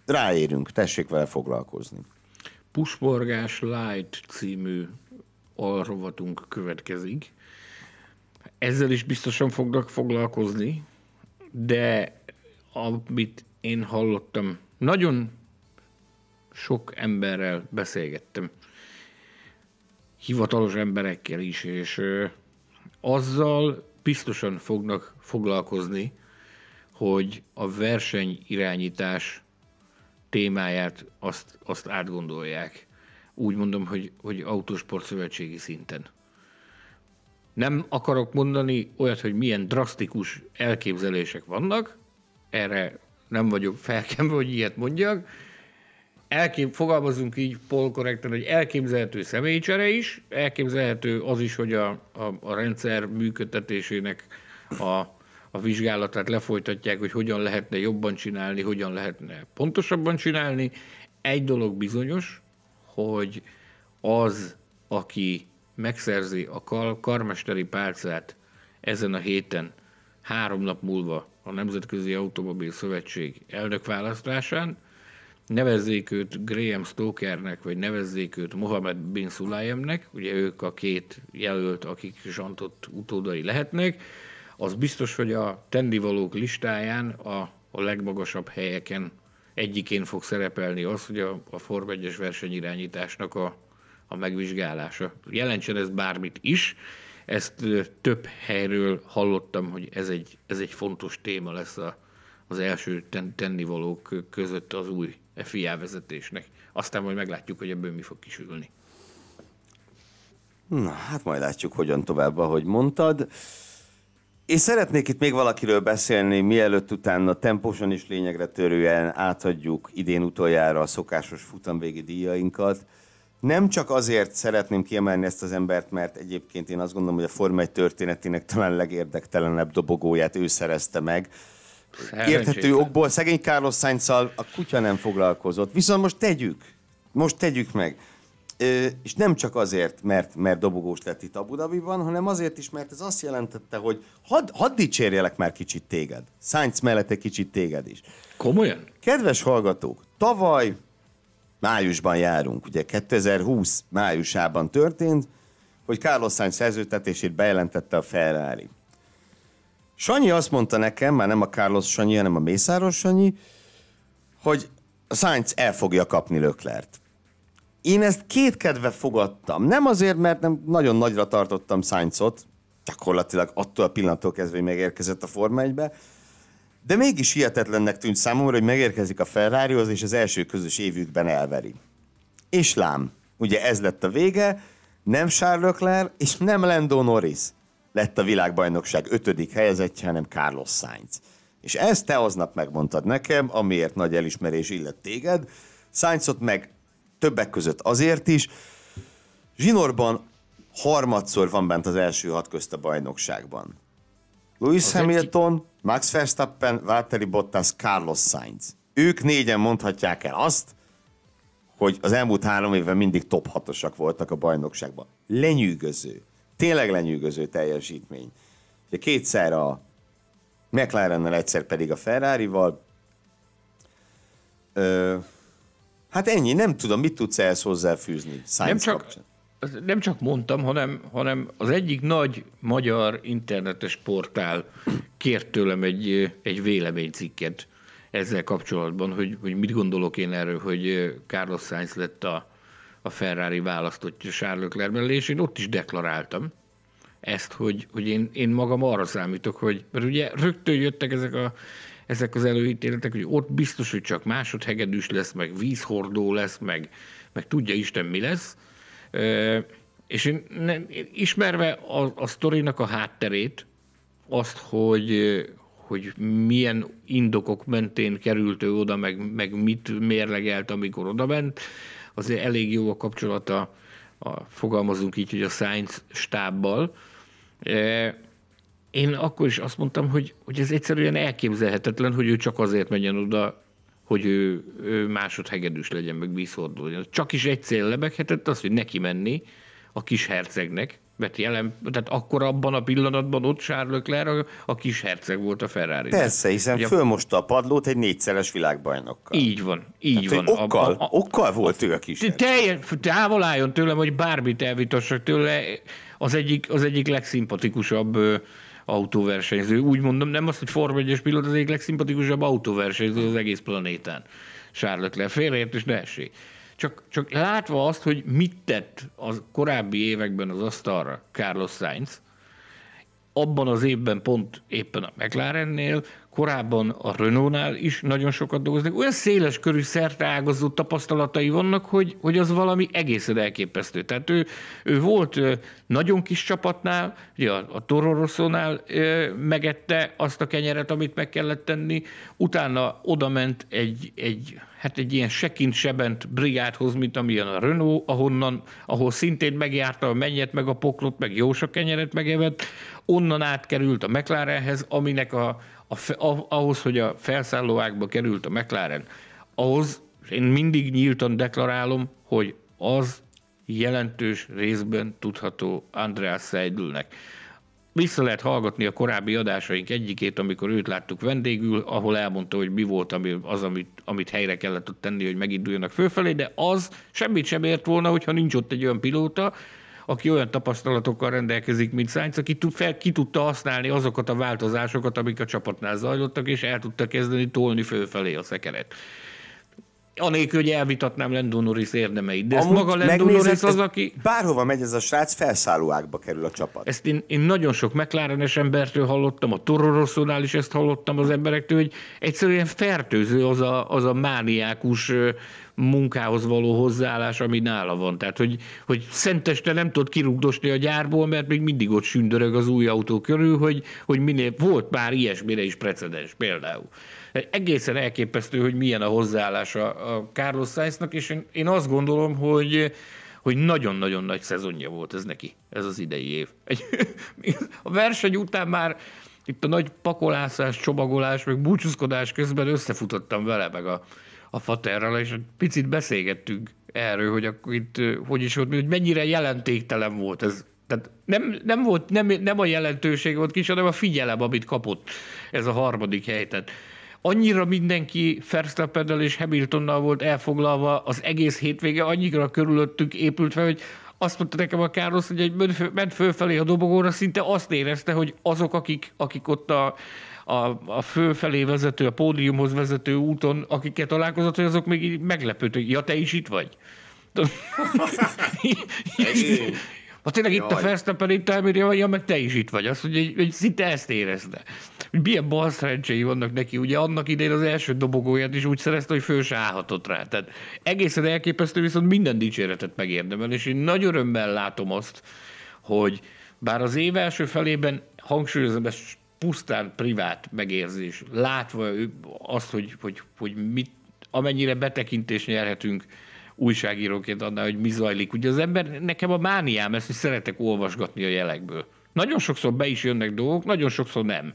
Ráérünk, tessék vele foglalkozni. Pusborgás Light című alrovatunk következik ezzel is biztosan fognak foglalkozni, de amit én hallottam, nagyon sok emberrel beszélgettem, hivatalos emberekkel is, és ö, azzal biztosan fognak foglalkozni, hogy a versenyirányítás témáját azt, azt átgondolják. Úgy mondom, hogy, hogy autósport szövetségi szinten. Nem akarok mondani olyat, hogy milyen drasztikus elképzelések vannak, erre nem vagyok felkemve, hogy ilyet mondjak. Elkép, fogalmazunk így polkorrekten, hogy elképzelhető személycsere is, elképzelhető az is, hogy a, a, a rendszer működtetésének a, a vizsgálatát lefolytatják, hogy hogyan lehetne jobban csinálni, hogyan lehetne pontosabban csinálni. Egy dolog bizonyos, hogy az, aki megszerzi a kar- karmesteri pálcát ezen a héten, három nap múlva a Nemzetközi Automobil Szövetség elnökválasztásán, nevezzék őt Graham Stokernek, vagy nevezzék őt Mohamed Bin Sulaimnek, ugye ők a két jelölt, akik zsantott utódai lehetnek, az biztos, hogy a tendivalók listáján a, a legmagasabb helyeken egyikén fog szerepelni az, hogy a, a Form 1-es versenyirányításnak a a megvizsgálása. Jelentsen ez bármit is, ezt több helyről hallottam, hogy ez egy, ez egy fontos téma lesz a, az első ten, tennivalók között az új FIA vezetésnek. Aztán majd meglátjuk, hogy ebből mi fog kisülni. Na, hát majd látjuk, hogyan tovább, ahogy mondtad. És szeretnék itt még valakiről beszélni, mielőtt utána tempósan is lényegre törően átadjuk idén utoljára a szokásos futamvégi díjainkat nem csak azért szeretném kiemelni ezt az embert, mert egyébként én azt gondolom, hogy a Forma 1 történetének talán legérdektelenebb dobogóját ő szerezte meg. Érthető okból szegény Carlos sainz a kutya nem foglalkozott. Viszont most tegyük, most tegyük meg. Ö, és nem csak azért, mert, mert dobogós lett itt Abu Dhabiban, hanem azért is, mert ez azt jelentette, hogy hadd had dicsérjelek már kicsit téged. Sainz mellett egy kicsit téged is. Komolyan? Kedves hallgatók, tavaly májusban járunk, ugye 2020 májusában történt, hogy Carlos Sainz szerződtetését bejelentette a Ferrari. Sanyi azt mondta nekem, már nem a Carlos Sanyi, hanem a Mészáros Sanyi, hogy a Sainz el fogja kapni Löklert. Én ezt kedve fogadtam. Nem azért, mert nem nagyon nagyra tartottam Sainzot, gyakorlatilag attól a pillanattól kezdve, hogy megérkezett a Forma 1 de mégis hihetetlennek tűnt számomra, hogy megérkezik a Ferrarihoz, és az első közös évükben elveri. És lám, ugye ez lett a vége, nem Charles Leclerc és nem Lando Norris lett a világbajnokság ötödik helyezettje, hanem Carlos Sainz. És ezt te aznap megmondtad nekem, amiért nagy elismerés illet téged. Sainzot meg többek között azért is. Zsinorban harmadszor van bent az első hat közt a bajnokságban. Lewis az Hamilton, egy... Max Verstappen, Valtteri Bottas, Carlos Sainz. Ők négyen mondhatják el azt, hogy az elmúlt három évben mindig top hatosak voltak a bajnokságban. Lenyűgöző. Tényleg lenyűgöző teljesítmény. Ugye kétszer a mclaren egyszer pedig a Ferrari-val. Ö, hát ennyi, nem tudom, mit tudsz ehhez hozzáfűzni. Sainz nem csak, kapcsán nem csak mondtam, hanem, hanem az egyik nagy magyar internetes portál kért tőlem egy, egy véleménycikket ezzel kapcsolatban, hogy, hogy mit gondolok én erről, hogy Carlos Sainz lett a, a Ferrari választottja Charles Leclerc és én ott is deklaráltam ezt, hogy, hogy én, én magam arra számítok, hogy mert ugye rögtön jöttek ezek a ezek az előítéletek, hogy ott biztos, hogy csak másodhegedűs lesz, meg vízhordó lesz, meg, meg tudja Isten mi lesz, és én nem, ismerve a, a sztorinak a hátterét, azt, hogy, hogy milyen indokok mentén került ő oda, meg, meg mit mérlegelt, amikor oda ment, azért elég jó a kapcsolata, a, fogalmazunk így, hogy a Science stábbal. Én akkor is azt mondtam, hogy, hogy ez egyszerűen elképzelhetetlen, hogy ő csak azért menjen oda, hogy ő, ő másodhegedűs legyen, meg bízforduljon. Csak is egy cél lebeghetett az, hogy neki menni a kis hercegnek, mert jelen, tehát akkor abban a pillanatban ott Charles Leclerc a kis herceg volt a Ferrari. Persze, hiszen Ugye, fölmosta a padlót egy négyszeres világbajnokkal. Így van, így tehát, van. Okkal, a, a, okkal volt a, ő a kis Teljes, távol álljon tőlem, hogy bármit elvitassak tőle, az egyik, az egyik legszimpatikusabb autóversenyző. Úgy mondom, nem azt, hogy Form 1 pilóta, az egyik legszimpatikusabb autóversenyző az egész planétán. Charles Leclerc és ne essé. Csak, csak látva azt, hogy mit tett az korábbi években az asztalra Carlos Sainz, abban az évben pont éppen a McLarennél, korábban a Renault-nál is nagyon sokat dolgoznak. Olyan széles körű ágazó tapasztalatai vannak, hogy, hogy az valami egészen elképesztő. Tehát ő, ő volt nagyon kis csapatnál, ugye a, a Tororoszónál megette azt a kenyeret, amit meg kellett tenni, utána odament egy, egy hát egy ilyen sekint sebent brigádhoz, mint amilyen a Renault, ahonnan, ahol szintén megjárta a mennyet, meg a poklot, meg jó sok kenyeret megevett, onnan átkerült a McLarenhez, aminek a, a, a, ahhoz, hogy a felszállóákba került a McLaren, ahhoz én mindig nyíltan deklarálom, hogy az jelentős részben tudható Andreas Seidelnek. Vissza lehet hallgatni a korábbi adásaink egyikét, amikor őt láttuk vendégül, ahol elmondta, hogy mi volt ami, az, amit, amit helyre kellett ott tenni, hogy meginduljanak fölfelé, de az semmit sem ért volna, hogyha nincs ott egy olyan pilóta, aki olyan tapasztalatokkal rendelkezik, mint Sainz, aki tud, fel, ki tudta használni azokat a változásokat, amik a csapatnál zajlottak, és el tudta kezdeni tolni fölfelé a szekeret anélkül, hogy elvitatnám Lando Norris érdemeit. De Amúgy ez maga Lando Norris az, aki... Bárhova megy ez a srác, felszálló ágba kerül a csapat. Ezt én, én nagyon sok McLarenes embertől hallottam, a Toro is ezt hallottam az emberektől, hogy egyszerűen fertőző az a, az a mániákus munkához való hozzáállás, ami nála van. Tehát, hogy, hogy szenteste nem tud kirúgdosni a gyárból, mert még mindig ott sündörög az új autó körül, hogy, hogy minél volt már ilyesmire is precedens például. Egészen elképesztő, hogy milyen a hozzáállása a Carlos Sainznak, és én, én azt gondolom, hogy hogy nagyon-nagyon nagy szezonja volt ez neki, ez az idei év. Egy, a verseny után már itt a nagy pakolászás, csomagolás, meg búcsúzkodás közben összefutottam vele, meg a, a Faterral, és egy picit beszélgettünk erről, hogy akkor itt hogy is volt, hogy mennyire jelentéktelen volt ez. Tehát nem, nem, volt, nem, nem a jelentőség volt kis, hanem a figyelem, amit kapott ez a harmadik helyet annyira mindenki Verstappennel és Hamiltonnal volt elfoglalva az egész hétvége, annyira körülöttük épült fel, hogy azt mondta nekem a Károsz, hogy egy ment fölfelé a dobogóra, szinte azt érezte, hogy azok, akik, akik ott a a, a fölfelé vezető, a pódiumhoz vezető úton, akikkel találkozott, hogy azok még így hogy ja, te is itt vagy. Ha tényleg Jaj. itt a Fersztappen itt elmérje, vagy ja, meg te is itt vagy. Azt hogy, hogy szinte ezt érezte. Hogy milyen bal szerencséi vannak neki. Ugye annak idején az első dobogóját is úgy szerezte, hogy fős állhatott rá. Tehát egészen elképesztő, viszont minden dicséretet megérdemel. És én nagy örömmel látom azt, hogy bár az év első felében hangsúlyozom, ezt pusztán privát megérzés, látva azt, hogy, hogy, hogy mit, amennyire betekintést nyerhetünk újságíróként annál, hogy mi zajlik. Ugye az ember, nekem a mániám ezt, hogy szeretek olvasgatni a jelekből. Nagyon sokszor be is jönnek dolgok, nagyon sokszor nem.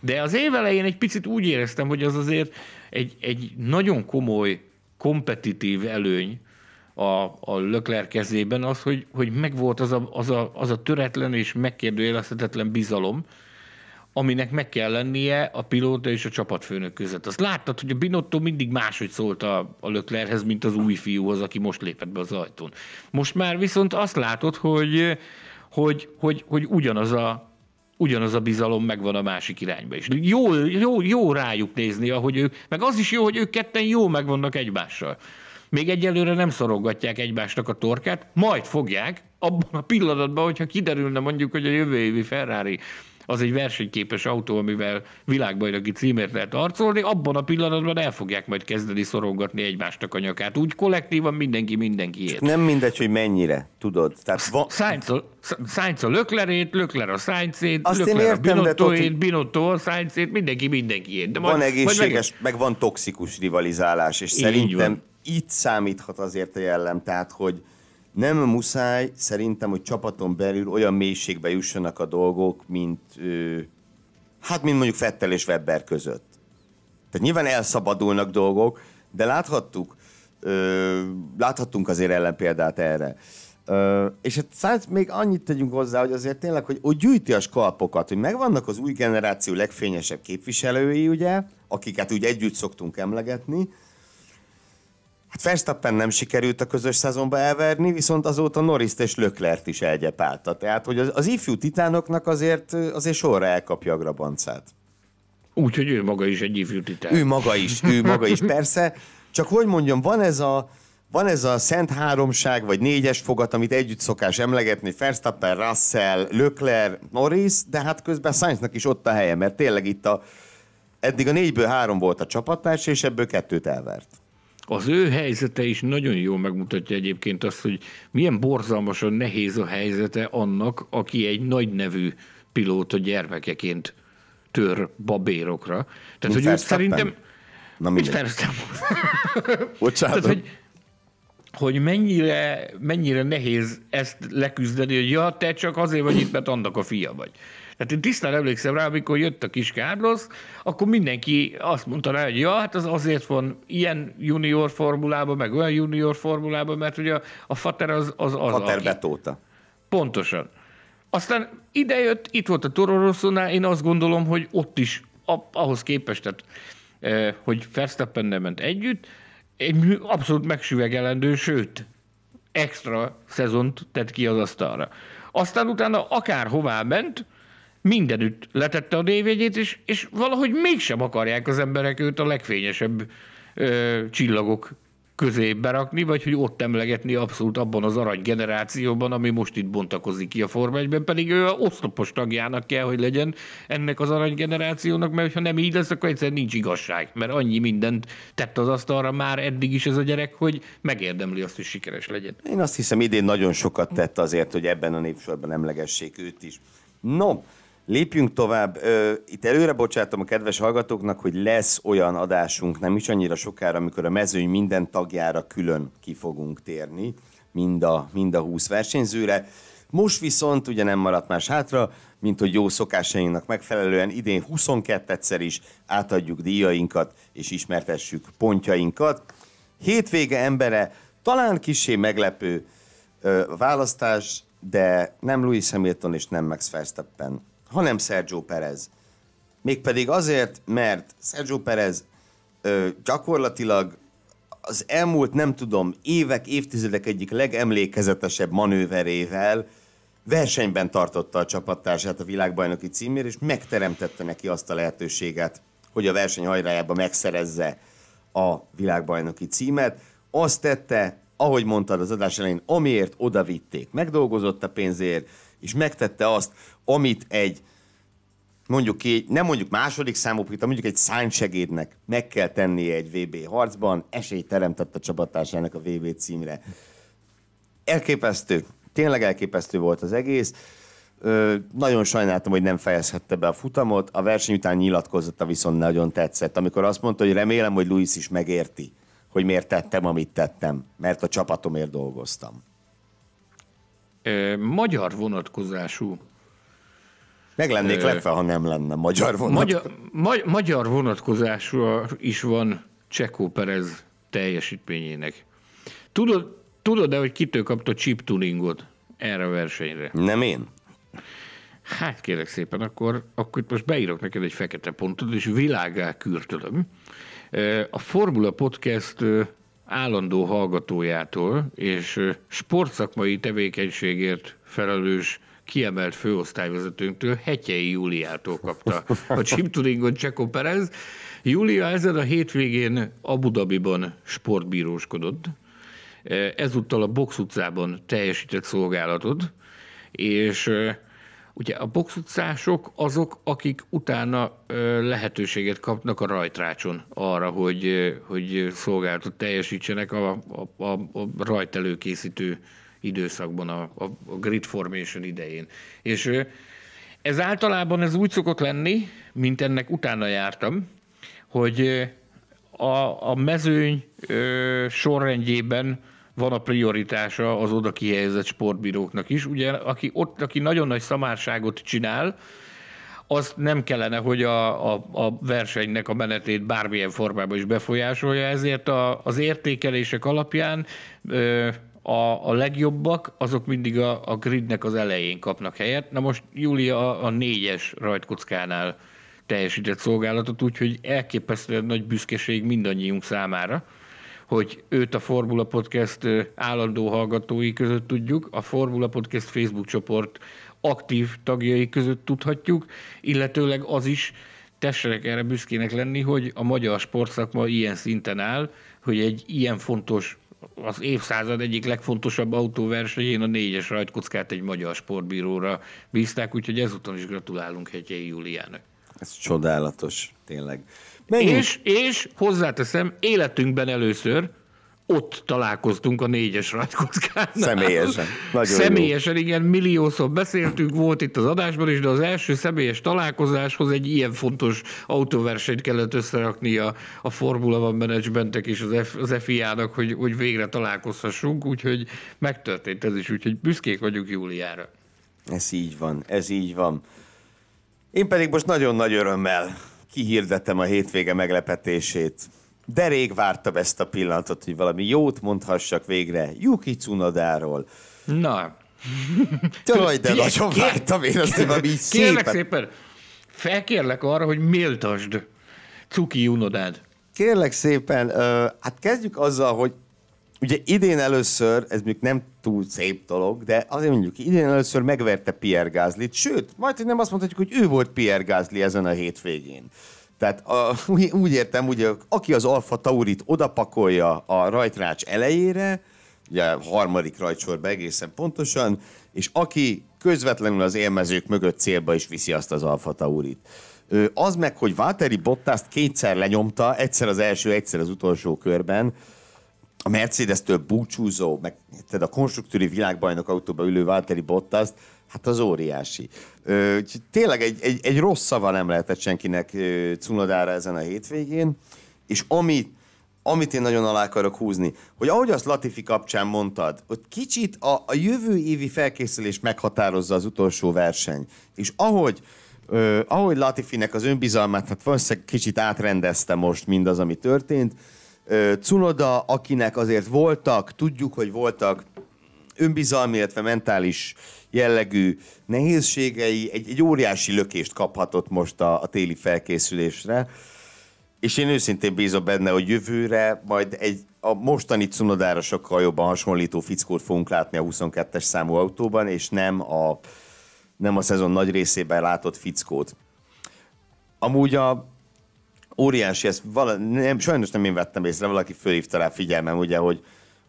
De az elején egy picit úgy éreztem, hogy az azért egy, egy nagyon komoly, kompetitív előny, a, a Lökler kezében az, hogy, hogy megvolt az a, az, a, az a töretlen és megkérdőjelezhetetlen bizalom, aminek meg kell lennie a pilóta és a csapatfőnök között. Azt láttad, hogy a Binotto mindig máshogy szólt a, a Löklerhez, mint az új fiúhoz, aki most lépett be az ajtón. Most már viszont azt látod, hogy, hogy, hogy, hogy ugyanaz a ugyanaz a bizalom megvan a másik irányba is. Jó, jó, jó rájuk nézni, ahogy ők, meg az is jó, hogy ők ketten jó megvannak egymással. Még egyelőre nem szorogatják egymásnak a torkát, majd fogják abban a pillanatban, hogyha kiderülne mondjuk, hogy a jövő évi Ferrari az egy versenyképes autó, amivel világbajnoki címért lehet arcolni, abban a pillanatban el fogják majd kezdeni szorongatni egymásnak a nyakát. Úgy kollektívan mindenki mindenkiért. Nem mindegy, hogy mennyire, tudod. Tehát va- Sainz a löklerét, lökler a Sainzét, lökler a Binottoét, Binotto a Sainzét, mindenki mindenkiért. De majd, van egészséges, meg... meg van toxikus rivalizálás, és Így szerintem van. itt számíthat azért a jellem, tehát hogy nem muszáj szerintem, hogy csapaton belül olyan mélységbe jussanak a dolgok, mint hát mint mondjuk Fettel és Webber között. Tehát nyilván elszabadulnak dolgok, de láthattuk, ö, láthattunk azért példát erre. Ö, és hát szállt, még annyit tegyünk hozzá, hogy azért tényleg, hogy úgy gyűjti a skalpokat, hogy megvannak az új generáció legfényesebb képviselői, ugye, akiket úgy együtt szoktunk emlegetni, Hát Verstappen nem sikerült a közös szezonba elverni, viszont azóta Norriszt és Löklert is elgyepálta. Tehát, hogy az, az ifjú titánoknak azért, azért sorra elkapja a grabancát. Úgyhogy ő maga is egy ifjú titán. Ő maga is, ő maga is, persze. Csak hogy mondjam, van ez a, van ez a szent háromság, vagy négyes fogat, amit együtt szokás emlegetni, Verstappen, Russell, Lökler, Norris, de hát közben Sainznak is ott a helye, mert tényleg itt a, eddig a négyből három volt a csapattárs, és ebből kettőt elvert. Az ő helyzete is nagyon jól megmutatja egyébként azt, hogy milyen borzalmasan nehéz a helyzete annak, aki egy nagy nevű pilóta gyermekeként tör babérokra. Tehát, Mint hogy szerintem... Na mindegy. Bocsánat. Tehát, hogy, hogy mennyire, mennyire nehéz ezt leküzdeni, hogy ja, te csak azért vagy itt, mert annak a fia vagy. Tehát én tisztán emlékszem rá, amikor jött a kis Carlos, akkor mindenki azt mondta rá, hogy ja, hát az azért van ilyen junior formulában, meg olyan junior formulában, mert ugye a, a Fater az az. az fater aki. betóta. Pontosan. Aztán idejött, itt volt a Toro én azt gondolom, hogy ott is a, ahhoz képest, tehát, eh, hogy nem ment együtt, egy abszolút megsüvegelendő, sőt, extra szezont tett ki az asztalra. Aztán utána akárhová ment, mindenütt letette a DVD-t, és, és valahogy mégsem akarják az emberek őt a legfényesebb ö, csillagok közé berakni, vagy hogy ott emlegetni abszolút abban az arany generációban, ami most itt bontakozik ki a Forma 1 pedig ő oszlopos tagjának kell, hogy legyen ennek az arany generációnak, mert ha nem így lesz, akkor egyszerűen nincs igazság, mert annyi mindent tett az asztalra már eddig is ez a gyerek, hogy megérdemli azt, hogy sikeres legyen. Én azt hiszem, idén nagyon sokat tett azért, hogy ebben a népsorban emlegessék őt is. No, Lépjünk tovább. Itt előre bocsátom a kedves hallgatóknak, hogy lesz olyan adásunk, nem is annyira sokára, amikor a mezőny minden tagjára külön ki fogunk térni, mind a, mind a 20 versenyzőre. Most viszont ugye nem maradt más hátra, mint hogy jó szokásainknak megfelelően idén 22-szer is átadjuk díjainkat és ismertessük pontjainkat. Hétvége embere talán kisé meglepő ö, választás, de nem Louis Hamilton és nem Max Verstappen hanem Sergio Perez. Mégpedig azért, mert Sergio Perez ö, gyakorlatilag az elmúlt, nem tudom, évek, évtizedek egyik legemlékezetesebb manőverével versenyben tartotta a csapattársát a világbajnoki címért, és megteremtette neki azt a lehetőséget, hogy a verseny hajrájába megszerezze a világbajnoki címet. Azt tette, ahogy mondtad az adás elején, amiért oda vitték, megdolgozott a pénzért, és megtette azt, amit egy mondjuk ki, nem mondjuk második számú, de mondjuk egy szánysegédnek meg kell tennie egy VB harcban, esélyt teremtett a csapatásának a VB címre. Elképesztő, tényleg elképesztő volt az egész. Ö, nagyon sajnáltam, hogy nem fejezhette be a futamot, a verseny után nyilatkozata viszont nagyon tetszett, amikor azt mondta, hogy remélem, hogy Luis is megérti, hogy miért tettem, amit tettem, mert a csapatomért dolgoztam magyar vonatkozású meg lennék lepve, ha nem lenne magyar vonatkozású. Magyar, magyar vonatkozású is van Csekó Perez teljesítményének. Tudod, tudod-e, hogy kitől kapta chip tuningot erre a versenyre? Nem én. Hát kérlek szépen, akkor, akkor most beírok neked egy fekete pontot, és világá kürtölöm. A Formula Podcast állandó hallgatójától és sportszakmai tevékenységért felelős kiemelt főosztályvezetőnktől, Hetyei Júliától kapta a chip Cseko Perez. Júlia ezen a hétvégén Abu Dhabiban sportbíróskodott, ezúttal a Box utcában teljesített szolgálatot, és Ugye a boxutcások azok, akik utána lehetőséget kapnak a rajtrácson arra, hogy, hogy szolgálatot teljesítsenek a, a, a, a rajt előkészítő időszakban, a, a, a grid formation idején. És ez általában ez úgy szokott lenni, mint ennek utána jártam, hogy a, a mezőny ö, sorrendjében van a prioritása az oda kihelyezett sportbíróknak is. Ugye, aki ott, aki nagyon nagy szamárságot csinál, az nem kellene, hogy a, a, a versenynek a menetét bármilyen formában is befolyásolja, ezért a, az értékelések alapján ö, a, a legjobbak, azok mindig a, a gridnek az elején kapnak helyet. Na most Júlia a, a négyes rajtkockánál teljesített szolgálatot, úgyhogy elképesztően nagy büszkeség mindannyiunk számára hogy őt a Formula Podcast állandó hallgatói között tudjuk, a Formula Podcast Facebook csoport aktív tagjai között tudhatjuk, illetőleg az is, tessenek erre büszkének lenni, hogy a magyar sportszakma ilyen szinten áll, hogy egy ilyen fontos, az évszázad egyik legfontosabb autóversenyén a négyes rajtkockát egy magyar sportbíróra bízták, úgyhogy ezúton is gratulálunk Hegyei Juliának. Ez csodálatos, tényleg. És, és hozzáteszem, életünkben először ott találkoztunk a négyes rajtkockánál. Személyesen. Nagyon Személyesen, jó. igen, milliószor beszéltünk, volt itt az adásban is, de az első személyes találkozáshoz egy ilyen fontos autóversenyt kellett összerakni a, a Formula One Managementek és az, F, az FIA-nak, hogy, hogy végre találkozhassunk, úgyhogy megtörtént ez is, úgyhogy büszkék vagyunk Júliára. Ez így van, ez így van. Én pedig most nagyon nagy örömmel kihirdettem a hétvége meglepetését. De rég vártam ezt a pillanatot, hogy valami jót mondhassak végre Yuki Cunodáról. Na. Tudod, de nagyon vártam én azt, hogy valami így Kérlek szépen. felkérlek arra, hogy méltasd Cuki Unodád. Kérlek szépen, hát kezdjük azzal, hogy Ugye idén először, ez mondjuk nem túl szép dolog, de azért mondjuk idén először megverte Pierre Gázlit, sőt, majd nem azt mondhatjuk, hogy ő volt Pierre Gasly ezen a hétvégén. Tehát a, úgy értem, ugye, aki az Alfa Taurit odapakolja a rajtrács elejére, ugye a harmadik rajtsorba egészen pontosan, és aki közvetlenül az élmezők mögött célba is viszi azt az Alfa Taurit. Az meg, hogy Váteri Bottaszt kétszer lenyomta, egyszer az első, egyszer az utolsó körben, a Mercedes-től búcsúzó, meg tehát a konstruktúri világbajnok autóba ülő Valtteri bottas hát az óriási. Ö, tényleg egy, egy, egy rossz szava nem lehetett senkinek ö, cunodára ezen a hétvégén, és amit amit én nagyon alá akarok húzni, hogy ahogy azt Latifi kapcsán mondtad, hogy kicsit a, a jövő évi felkészülés meghatározza az utolsó verseny. És ahogy, ö, ahogy Latifinek az önbizalmát, hát valószínűleg kicsit átrendezte most mindaz, ami történt, Cunoda, akinek azért voltak, tudjuk, hogy voltak önbizalmi, illetve mentális jellegű nehézségei, egy, egy óriási lökést kaphatott most a, a téli felkészülésre. És én őszintén bízom benne, hogy jövőre majd egy a mostani Cunodára sokkal jobban hasonlító fickót fogunk látni a 22-es számú autóban, és nem a, nem a szezon nagy részében látott fickót. Amúgy a óriási, ezt vala, nem, sajnos nem én vettem észre, valaki fölhívta rá figyelmem, ugye, hogy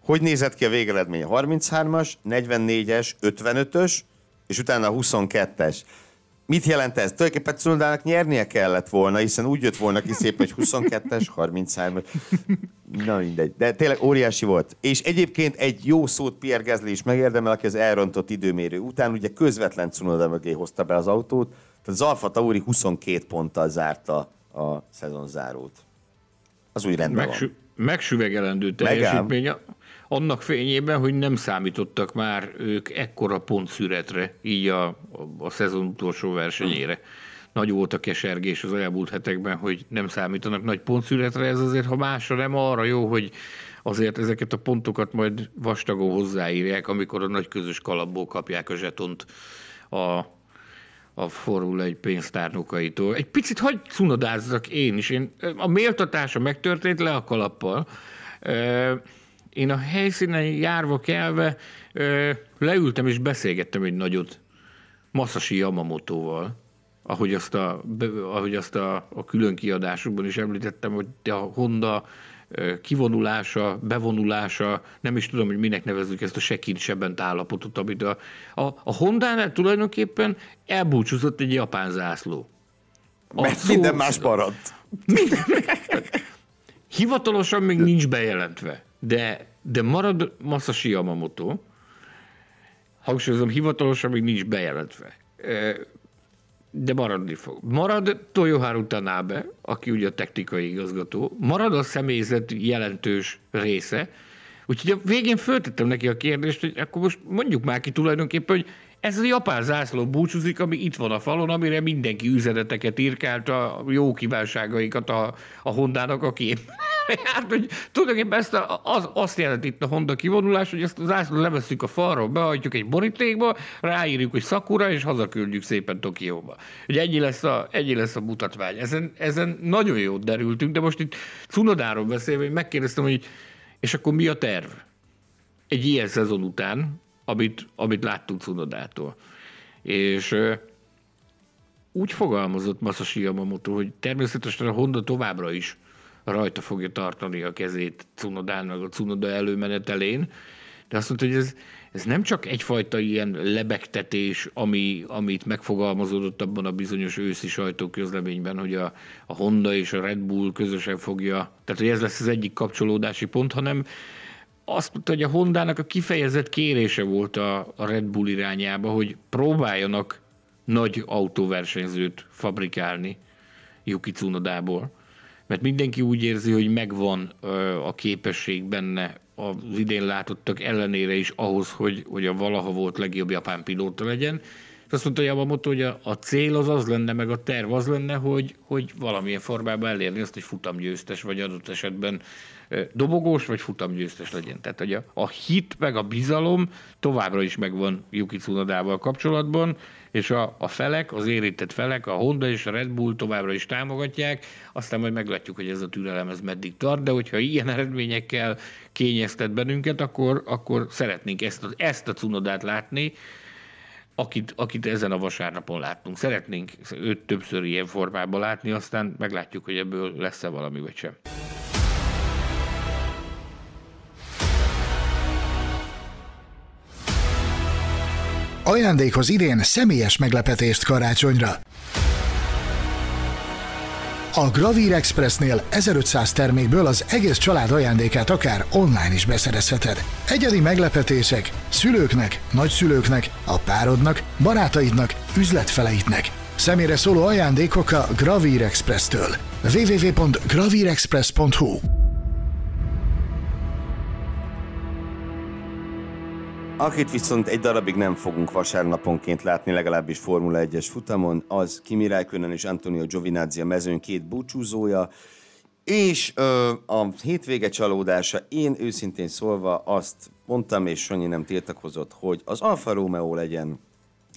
hogy nézett ki a végeredmény? 33-as, 44-es, 55-ös, és utána a 22-es. Mit jelent ez? Tulajdonképpen Cundának nyernie kellett volna, hiszen úgy jött volna ki szép, hogy 22-es, 33 -es. Na mindegy. De tényleg óriási volt. És egyébként egy jó szót Pierre Gasly is megérdemel, aki az elrontott időmérő után ugye közvetlen Cunoda mögé hozta be az autót. Tehát az Alfa Tauri 22 ponttal zárta a szezon zárót. Az új rendben Megsü- van. Megsüvegelendő teljesítmény annak fényében, hogy nem számítottak már ők ekkora pontszüretre, így a, a, a szezon utolsó versenyére. Nagy volt a kesergés az elmúlt hetekben, hogy nem számítanak nagy pontszüretre, ez azért, ha másra nem, arra jó, hogy azért ezeket a pontokat majd vastagon hozzáírják, amikor a nagy közös kalapból kapják a zsetont a a Formula egy pénztárnokaitól. Egy picit hagyd cunodázzak én is. Én, a méltatása megtörtént le a kalappal. Én a helyszínen járva kelve leültem és beszélgettem egy nagyot Masashi Yamamoto-val ahogy azt a, ahogy azt a, a külön kiadásukban is említettem, hogy a Honda kivonulása, bevonulása, nem is tudom, hogy minek nevezzük ezt a se kincsebent állapotot, amit a, a, a Honda-nál tulajdonképpen elbúcsúzott egy japán zászló. A Mert szó, minden más maradt. Minden, hivatalosan még nincs bejelentve, de, de marad Masashi Yamamoto, hangsúlyozom, hivatalosan még nincs bejelentve de maradni fog. Marad Toyoharu Tanabe, aki ugye a technikai igazgató, marad a személyzet jelentős része, úgyhogy a végén föltettem neki a kérdést, hogy akkor most mondjuk már ki tulajdonképpen, hogy ez a japán zászló búcsúzik, ami itt van a falon, amire mindenki üzeneteket írkált, a jó kívánságaikat a, a Hondának a kép járt, hogy tulajdonképpen ezt a, az, azt jelent itt a Honda kivonulás, hogy ezt az ászlót leveszünk a falról, behajtjuk egy borítékba, ráírjuk, hogy szakura, és hazaküldjük szépen Tokióba. Ugye ennyi lesz a, ennyi lesz a mutatvány. Ezen, ezen nagyon jót derültünk, de most itt Cunodáról beszélve, hogy megkérdeztem, hogy és akkor mi a terv? Egy ilyen szezon után, amit, amit láttunk Cunodától. És úgy fogalmazott Masashi Yamamoto, hogy természetesen a Honda továbbra is rajta fogja tartani a kezét Cunodán, meg a Cunoda előmenetelén. De azt mondta, hogy ez, ez nem csak egyfajta ilyen lebegtetés, ami, amit megfogalmazódott abban a bizonyos őszi sajtóközleményben, hogy a, a Honda és a Red Bull közösen fogja, tehát hogy ez lesz az egyik kapcsolódási pont, hanem azt mondta, hogy a Hondának a kifejezett kérése volt a, a Red Bull irányába, hogy próbáljanak nagy autóversenyzőt fabrikálni Yuki Cunodából mert mindenki úgy érzi, hogy megvan a képesség benne az idén látottak ellenére is ahhoz, hogy, hogy a valaha volt legjobb japán pilóta legyen. És azt mondta Yamamoto, hogy a, a cél az az lenne, meg a terv az lenne, hogy, hogy valamilyen formában elérni azt, hogy futamgyőztes, vagy adott esetben dobogós, vagy futamgyőztes legyen. Tehát, hogy a, a hit, meg a bizalom továbbra is megvan Yuki Tsunodával kapcsolatban, és a, a felek, az érintett felek, a Honda és a Red Bull továbbra is támogatják, aztán majd meglátjuk, hogy ez a türelem ez meddig tart, de hogyha ilyen eredményekkel kényeztet bennünket, akkor, akkor szeretnénk ezt a, ezt a cunodát látni, akit, akit ezen a vasárnapon láttunk. Szeretnénk őt többször ilyen formában látni, aztán meglátjuk, hogy ebből lesz-e valami vagy sem. ajándékhoz idén személyes meglepetést karácsonyra. A Gravir Expressnél 1500 termékből az egész család ajándékát akár online is beszerezheted. Egyedi meglepetések szülőknek, nagyszülőknek, a párodnak, barátaidnak, üzletfeleidnek. Személyre szóló ajándékok a Gravir Express-től. www.gravirexpress.hu Akit viszont egy darabig nem fogunk vasárnaponként látni, legalábbis Formula 1-es futamon, az Kimi Räikkönen és Antonio Giovinazzi a mezőn két búcsúzója, és ö, a hétvége csalódása, én őszintén szólva azt mondtam, és Sanyi nem tiltakozott, hogy az Alfa Romeo legyen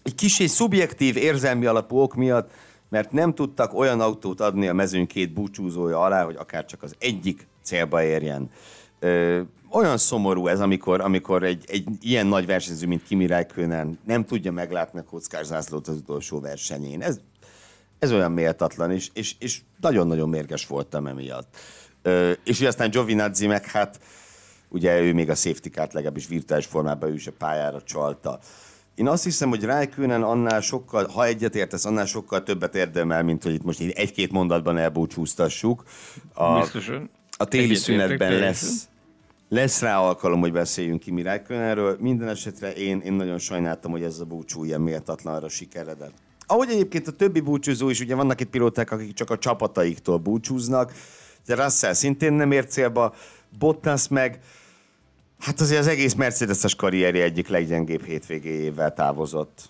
egy kicsi szubjektív érzelmi alapú ok miatt, mert nem tudtak olyan autót adni a mezőn két búcsúzója alá, hogy akár csak az egyik célba érjen. Ö, olyan szomorú ez, amikor, amikor egy, egy ilyen nagy versenyző, mint Kimi Räikkönen nem tudja meglátni a kockás zászlót az utolsó versenyén. Ez, ez olyan méltatlan, és, és, és nagyon-nagyon mérges voltam emiatt. Ö, és ugye aztán Giovinazzi meg hát, ugye ő még a safety card legalábbis virtuális formában ő is a pályára csalta. Én azt hiszem, hogy Rájkőnen annál sokkal, ha egyet értesz, annál sokkal többet érdemel, mint hogy itt most egy-két mondatban elbúcsúztassuk. A, Biztosan. A téli szünetben lesz lesz rá alkalom, hogy beszéljünk ki Mirály erről. Minden esetre én, én nagyon sajnáltam, hogy ez a búcsú ilyen méltatlanra sikeredett. Ahogy egyébként a többi búcsúzó is, ugye vannak itt pilóták, akik csak a csapataiktól búcsúznak, de Russell szintén nem ért célba, Bottas meg, hát azért az egész Mercedes-es karrieri egyik leggyengébb hétvégéjével távozott.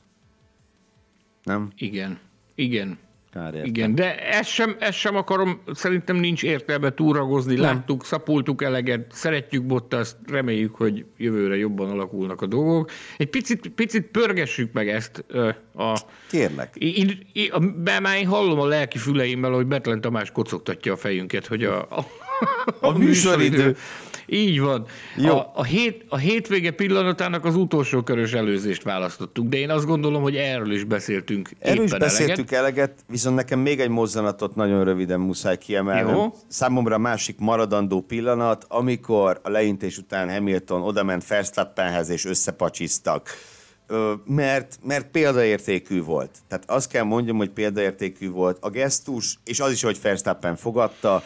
Nem? Igen. Igen kár értem. Igen, de ezt sem, ezt sem akarom, szerintem nincs értelme túragozni, Nem. láttuk, szapultuk eleget, szeretjük Bottaszt, reméljük, hogy jövőre jobban alakulnak a dolgok. Egy picit, picit pörgessük meg ezt. A, Kérlek. Én, én, a, már én hallom a lelki füleimmel, hogy Betlen Tamás kocogtatja a fejünket, hogy a, a, a, a műsoridő. műsoridő így van. Jó. A, a, hét, a hétvége pillanatának az utolsó körös előzést választottuk, de én azt gondolom, hogy erről is beszéltünk Erről is beszéltük eleget. eleget, viszont nekem még egy mozzanatot nagyon röviden muszáj kiemelni. Jó. Számomra a másik maradandó pillanat, amikor a leintés után Hamilton odament Verstappenhez és összepacsiztak mert, mert példaértékű volt. Tehát azt kell mondjam, hogy példaértékű volt a gesztus, és az is, hogy Verstappen fogadta,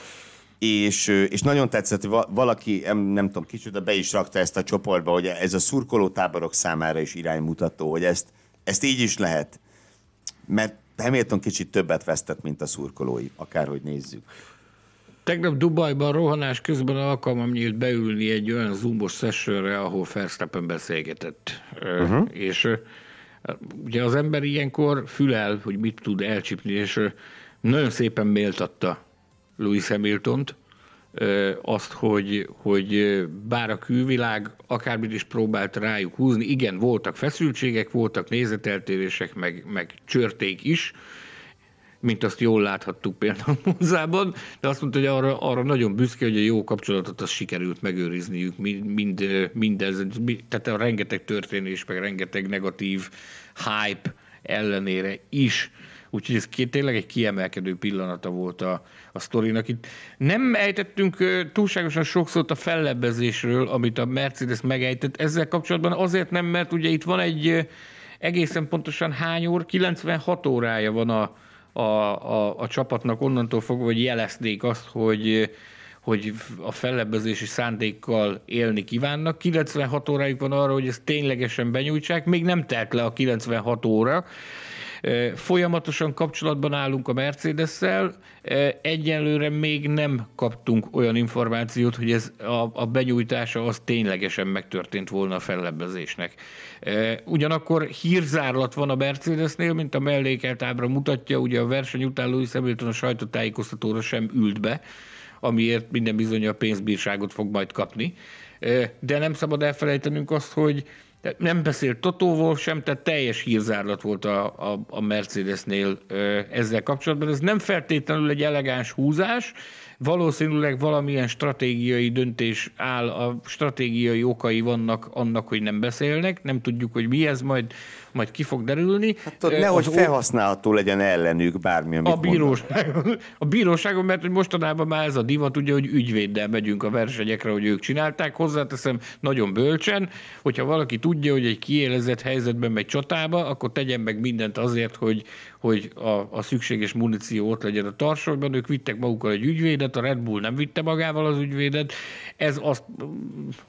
és, és nagyon tetszett, hogy valaki, nem tudom, kicsit, be is rakta ezt a csoportba, hogy ez a szurkoló táborok számára is iránymutató, hogy ezt, ezt így is lehet. Mert Hamilton kicsit többet vesztett, mint a szurkolói, akárhogy nézzük. Tegnap Dubajban rohanás közben alkalmam nyílt beülni egy olyan zoomos sessőre, ahol Fersztappen beszélgetett. Uh-huh. És ugye az ember ilyenkor fülel, hogy mit tud elcsipni, és nagyon szépen méltatta Louis hamilton azt, hogy, hogy bár a külvilág akármit is próbált rájuk húzni, igen, voltak feszültségek, voltak nézeteltérések, meg, meg csörték is, mint azt jól láthattuk például Monzában, de azt mondta, hogy arra, arra nagyon büszke, hogy a jó kapcsolatot az sikerült megőrizniük, mind, mindez, tehát a rengeteg történés, meg rengeteg negatív hype ellenére is Úgyhogy ez két, tényleg egy kiemelkedő pillanata volt a, a sztorinak. Itt nem ejtettünk túlságosan sokszor a fellebbezésről, amit a Mercedes megejtett ezzel kapcsolatban, azért nem, mert ugye itt van egy egészen pontosan hány óra, 96 órája van a, a, a, a csapatnak onnantól fogva, hogy jelezték azt, hogy hogy a fellebbezési szándékkal élni kívánnak. 96 órájuk van arra, hogy ezt ténylegesen benyújtsák, még nem telt le a 96 óra, Folyamatosan kapcsolatban állunk a Mercedes-szel, egyenlőre még nem kaptunk olyan információt, hogy ez a, a benyújtása az ténylegesen megtörtént volna a fellebbezésnek. Ugyanakkor hírzárlat van a Mercedesnél, mint a mellékelt ábra mutatja, ugye a verseny után Lewis Hamilton a sajtótájékoztatóra sem ült be, amiért minden bizony a pénzbírságot fog majd kapni. De nem szabad elfelejtenünk azt, hogy nem beszélt Totóval sem, tehát teljes hírzárlat volt a, a, a Mercedesnél ezzel kapcsolatban. Ez nem feltétlenül egy elegáns húzás, Valószínűleg valamilyen stratégiai döntés áll, a stratégiai okai vannak annak, hogy nem beszélnek, nem tudjuk, hogy mi ez, majd, majd ki fog derülni. Hát ott nehogy az felhasználható legyen ellenük bármi, amit a bíróságon, a bíróságon, mert hogy mostanában már ez a divat, ugye, hogy ügyvéddel megyünk a versenyekre, hogy ők csinálták, hozzáteszem nagyon bölcsen, hogyha valaki tudja, hogy egy kiélezett helyzetben megy csatába, akkor tegyen meg mindent azért, hogy, hogy a, a szükséges muníció ott legyen a tarsolyban. Ők vittek magukkal egy ügyvédet, a Red Bull nem vitte magával az ügyvédet. Ez azt,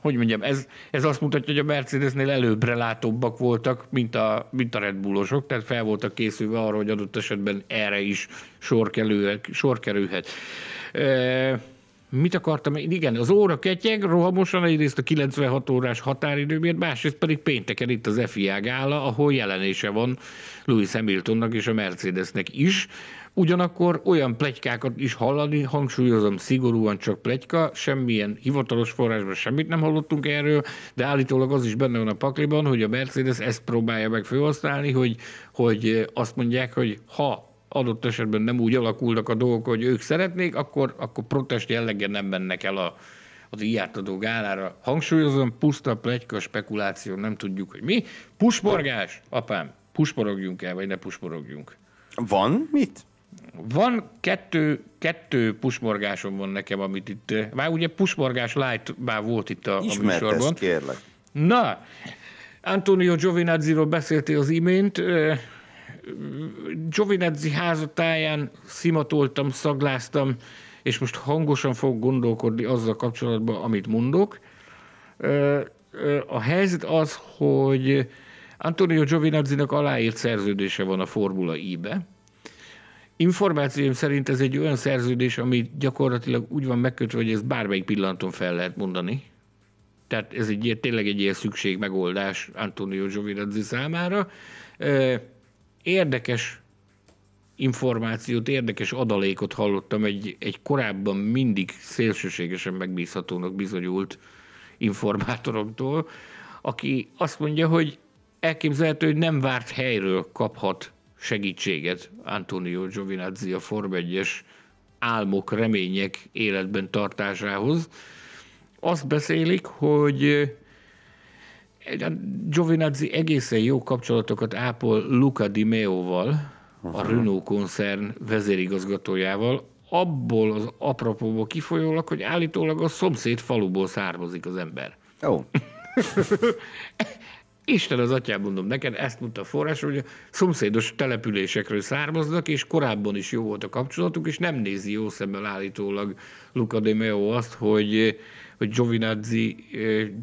hogy mondjam, ez, ez azt mutatja, hogy a Mercedesnél előbbre látóbbak voltak, mint a, mint a Red Bullosok, tehát fel voltak készülve arra, hogy adott esetben erre is sor, kerülhet, sor kerülhet. E, mit akartam? Igen, az óra ketyeg, rohamosan egyrészt a 96 órás határidő miatt, másrészt pedig pénteken itt az FIA gála, ahol jelenése van Louis Hamiltonnak és a Mercedesnek is. Ugyanakkor olyan plegykákat is hallani, hangsúlyozom szigorúan csak plegyka, semmilyen hivatalos forrásban semmit nem hallottunk erről, de állítólag az is benne van a pakliban, hogy a Mercedes ezt próbálja meg felhasználni, hogy, hogy azt mondják, hogy ha adott esetben nem úgy alakulnak a dolgok, hogy ők szeretnék, akkor, akkor protest jellegen nem mennek el a, az ijártadó gálára. Hangsúlyozom, puszta plegyka, spekuláció, nem tudjuk, hogy mi. Pusborgás, apám! pusporogjunk el, vagy ne pusporogjunk. Van mit? Van kettő, kettő pusmorgásom van nekem, amit itt, eh, már ugye pusmorgás light már volt itt a, Ismert a műsorban. Ezt, kérlek. Na, Antonio Giovinazzi-ról beszéltél az imént, eh, Giovinazzi házatáján szimatoltam, szagláztam, és most hangosan fog gondolkodni azzal kapcsolatban, amit mondok. Eh, a helyzet az, hogy Antonio Giovinazzinak aláírt szerződése van a Formula I-be. Információim szerint ez egy olyan szerződés, ami gyakorlatilag úgy van megkötve, hogy ezt bármelyik pillanaton fel lehet mondani. Tehát ez egy tényleg egy ilyen szükség megoldás Antonio Giovinazzi számára. Érdekes információt, érdekes adalékot hallottam egy, egy korábban mindig szélsőségesen megbízhatónak bizonyult informátoroktól, aki azt mondja, hogy elképzelhető, hogy nem várt helyről kaphat segítséget Antonio Giovinazzi a Form 1 álmok, remények életben tartásához. Azt beszélik, hogy eh, Giovinazzi egészen jó kapcsolatokat ápol Luca Di Meo-val, a Renault koncern vezérigazgatójával, abból az apropóból kifolyólag, hogy állítólag a szomszéd faluból származik az ember. Ó. Oh. Isten az atyám, mondom neked, ezt mondta a forrás, hogy a szomszédos településekről származnak, és korábban is jó volt a kapcsolatuk, és nem nézi jó szemmel állítólag Luca de Meo azt, hogy, hogy Giovinazzi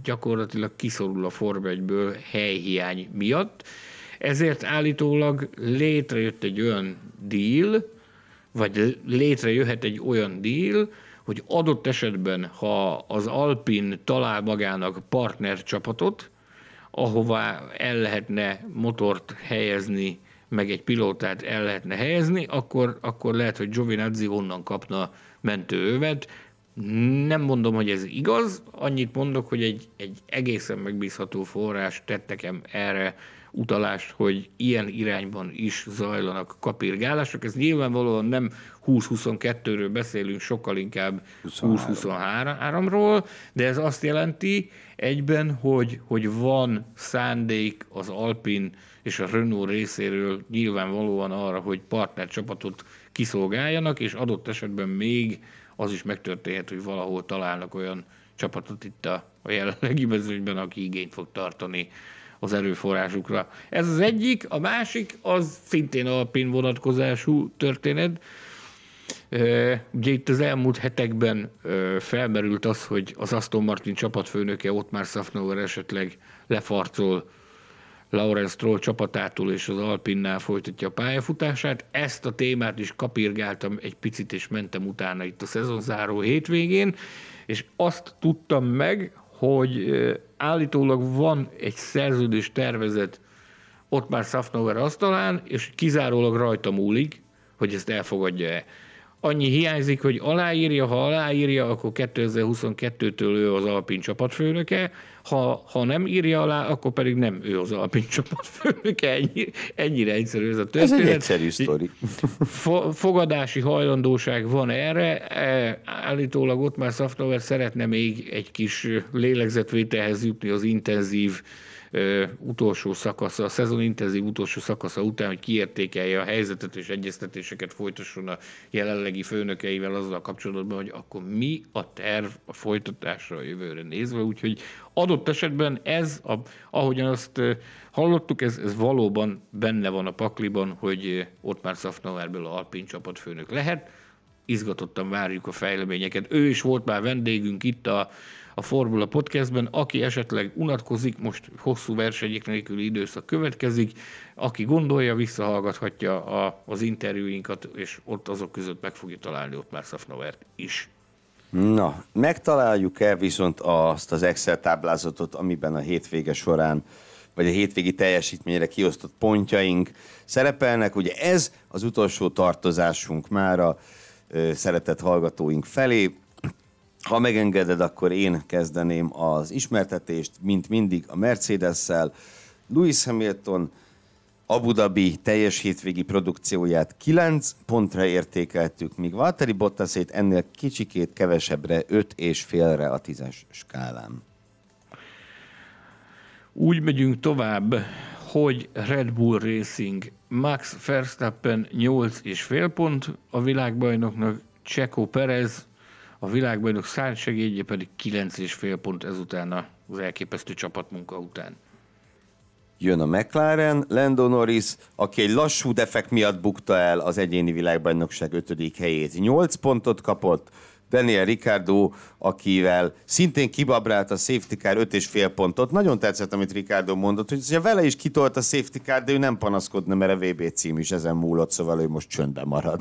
gyakorlatilag kiszorul a Form 1-ből helyhiány miatt. Ezért állítólag létrejött egy olyan deal, vagy létrejöhet egy olyan deal, hogy adott esetben, ha az Alpin talál magának partnercsapatot, ahová el lehetne motort helyezni, meg egy pilótát el lehetne helyezni, akkor, akkor lehet, hogy Giovinazzi onnan kapna mentőövet. Nem mondom, hogy ez igaz, annyit mondok, hogy egy, egy egészen megbízható forrás tettekem erre utalást, hogy ilyen irányban is zajlanak kapirgálások. Ez nyilvánvalóan nem 20-22-ről beszélünk, sokkal inkább 20-23-ról, de ez azt jelenti egyben, hogy, hogy van szándék az Alpin és a Renault részéről nyilvánvalóan arra, hogy partnercsapatot kiszolgáljanak, és adott esetben még az is megtörténhet, hogy valahol találnak olyan csapatot itt a, a jelenlegi mezőnyben, aki igényt fog tartani az erőforrásukra. Ez az egyik, a másik az szintén alpin vonatkozású történet. Ugye itt az elmúlt hetekben felmerült az, hogy az Aston Martin csapatfőnöke ott már Szafnauer esetleg lefarcol Lawrence Stroll csapatától és az Alpinnál folytatja a pályafutását. Ezt a témát is kapirgáltam egy picit, és mentem utána itt a szezonzáró hétvégén, és azt tudtam meg, hogy állítólag van egy szerződés tervezet ott már Szafnover asztalán, és kizárólag rajta múlik, hogy ezt elfogadja-e. Annyi hiányzik, hogy aláírja, ha aláírja, akkor 2022-től ő az Alpin csapatfőnöke, ha, ha nem írja alá, akkor pedig nem ő az Alpin csapatfőnöke. Ennyi, ennyire egyszerű ez a történet. Ez egy egyszerű sztori. Fogadási hajlandóság van erre. E, állítólag ott már Szaftover szeretne még egy kis lélegzetvételhez jutni az intenzív utolsó szakasza, a szezon intenzív utolsó szakasza után, hogy kiértékelje a helyzetet és egyeztetéseket folytasson a jelenlegi főnökeivel azzal a kapcsolatban, hogy akkor mi a terv a folytatásra a jövőre nézve, úgyhogy adott esetben ez, a, ahogyan azt hallottuk, ez, ez valóban benne van a pakliban, hogy ott már Szafnavárből a Alpin főnök lehet, izgatottan várjuk a fejleményeket. Ő is volt már vendégünk itt a a Formula Podcastben. Aki esetleg unatkozik, most hosszú versenyek nélküli időszak következik, aki gondolja, visszahallgathatja a, az interjúinkat, és ott azok között meg fogja találni ott már Szafnovert is. Na, megtaláljuk-e viszont azt az Excel táblázatot, amiben a hétvége során vagy a hétvégi teljesítményre kiosztott pontjaink szerepelnek. Ugye ez az utolsó tartozásunk már a szeretett hallgatóink felé. Ha megengeded, akkor én kezdeném az ismertetést, mint mindig a Mercedes-szel. Lewis Hamilton Abu Dhabi teljes hétvégi produkcióját 9 pontra értékeltük, míg Valtteri Bottasét ennél kicsikét kevesebbre, 5 és félre a 10-es skálán. Úgy megyünk tovább, hogy Red Bull Racing Max Verstappen 8 és fél pont a világbajnoknak, Checo Perez a világbajnok segédje pedig 9,5 pont ezután az elképesztő csapatmunka után. Jön a McLaren, Lando Norris, aki egy lassú defekt miatt bukta el az egyéni világbajnokság ötödik helyét. 8 pontot kapott, Daniel Ricardo, akivel szintén kibabrált a safety car 5,5 pontot. Nagyon tetszett, amit Ricardo mondott, hogy ugye vele is kitolt a safety car, de ő nem panaszkodna, mert a VB cím is ezen múlott, szóval ő most csöndben marad.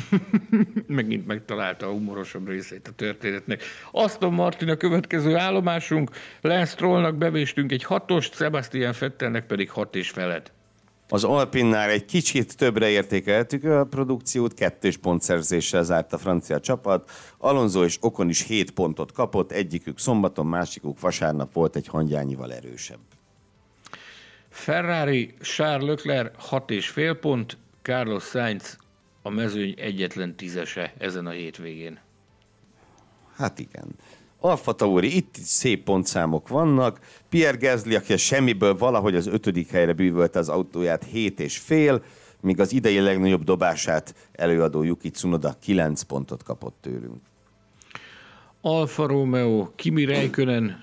Megint megtalálta a humorosabb részét a történetnek. Aston Martin a következő állomásunk, Lance Strollnak bevéstünk egy hatost, Sebastian Fettelnek pedig hat és feled. Az Alpinnál egy kicsit többre értékeltük a produkciót, kettős pont szerzéssel zárt a francia csapat. Alonso és Okon is hét pontot kapott, egyikük szombaton, másikuk vasárnap volt egy hangyányival erősebb. Ferrari, Charles Leclerc 6,5 pont, Carlos Sainz a mezőny egyetlen tízese ezen a hétvégén. Hát igen. Alfa Tauri, itt szép pontszámok vannak. Pierre Gasly, aki a semmiből valahogy az ötödik helyre bűvölte az autóját, hét és fél, míg az idei legnagyobb dobását előadó Yuki Tsunoda 9 pontot kapott tőlünk. Alfa Romeo, Kimi Räikkönen,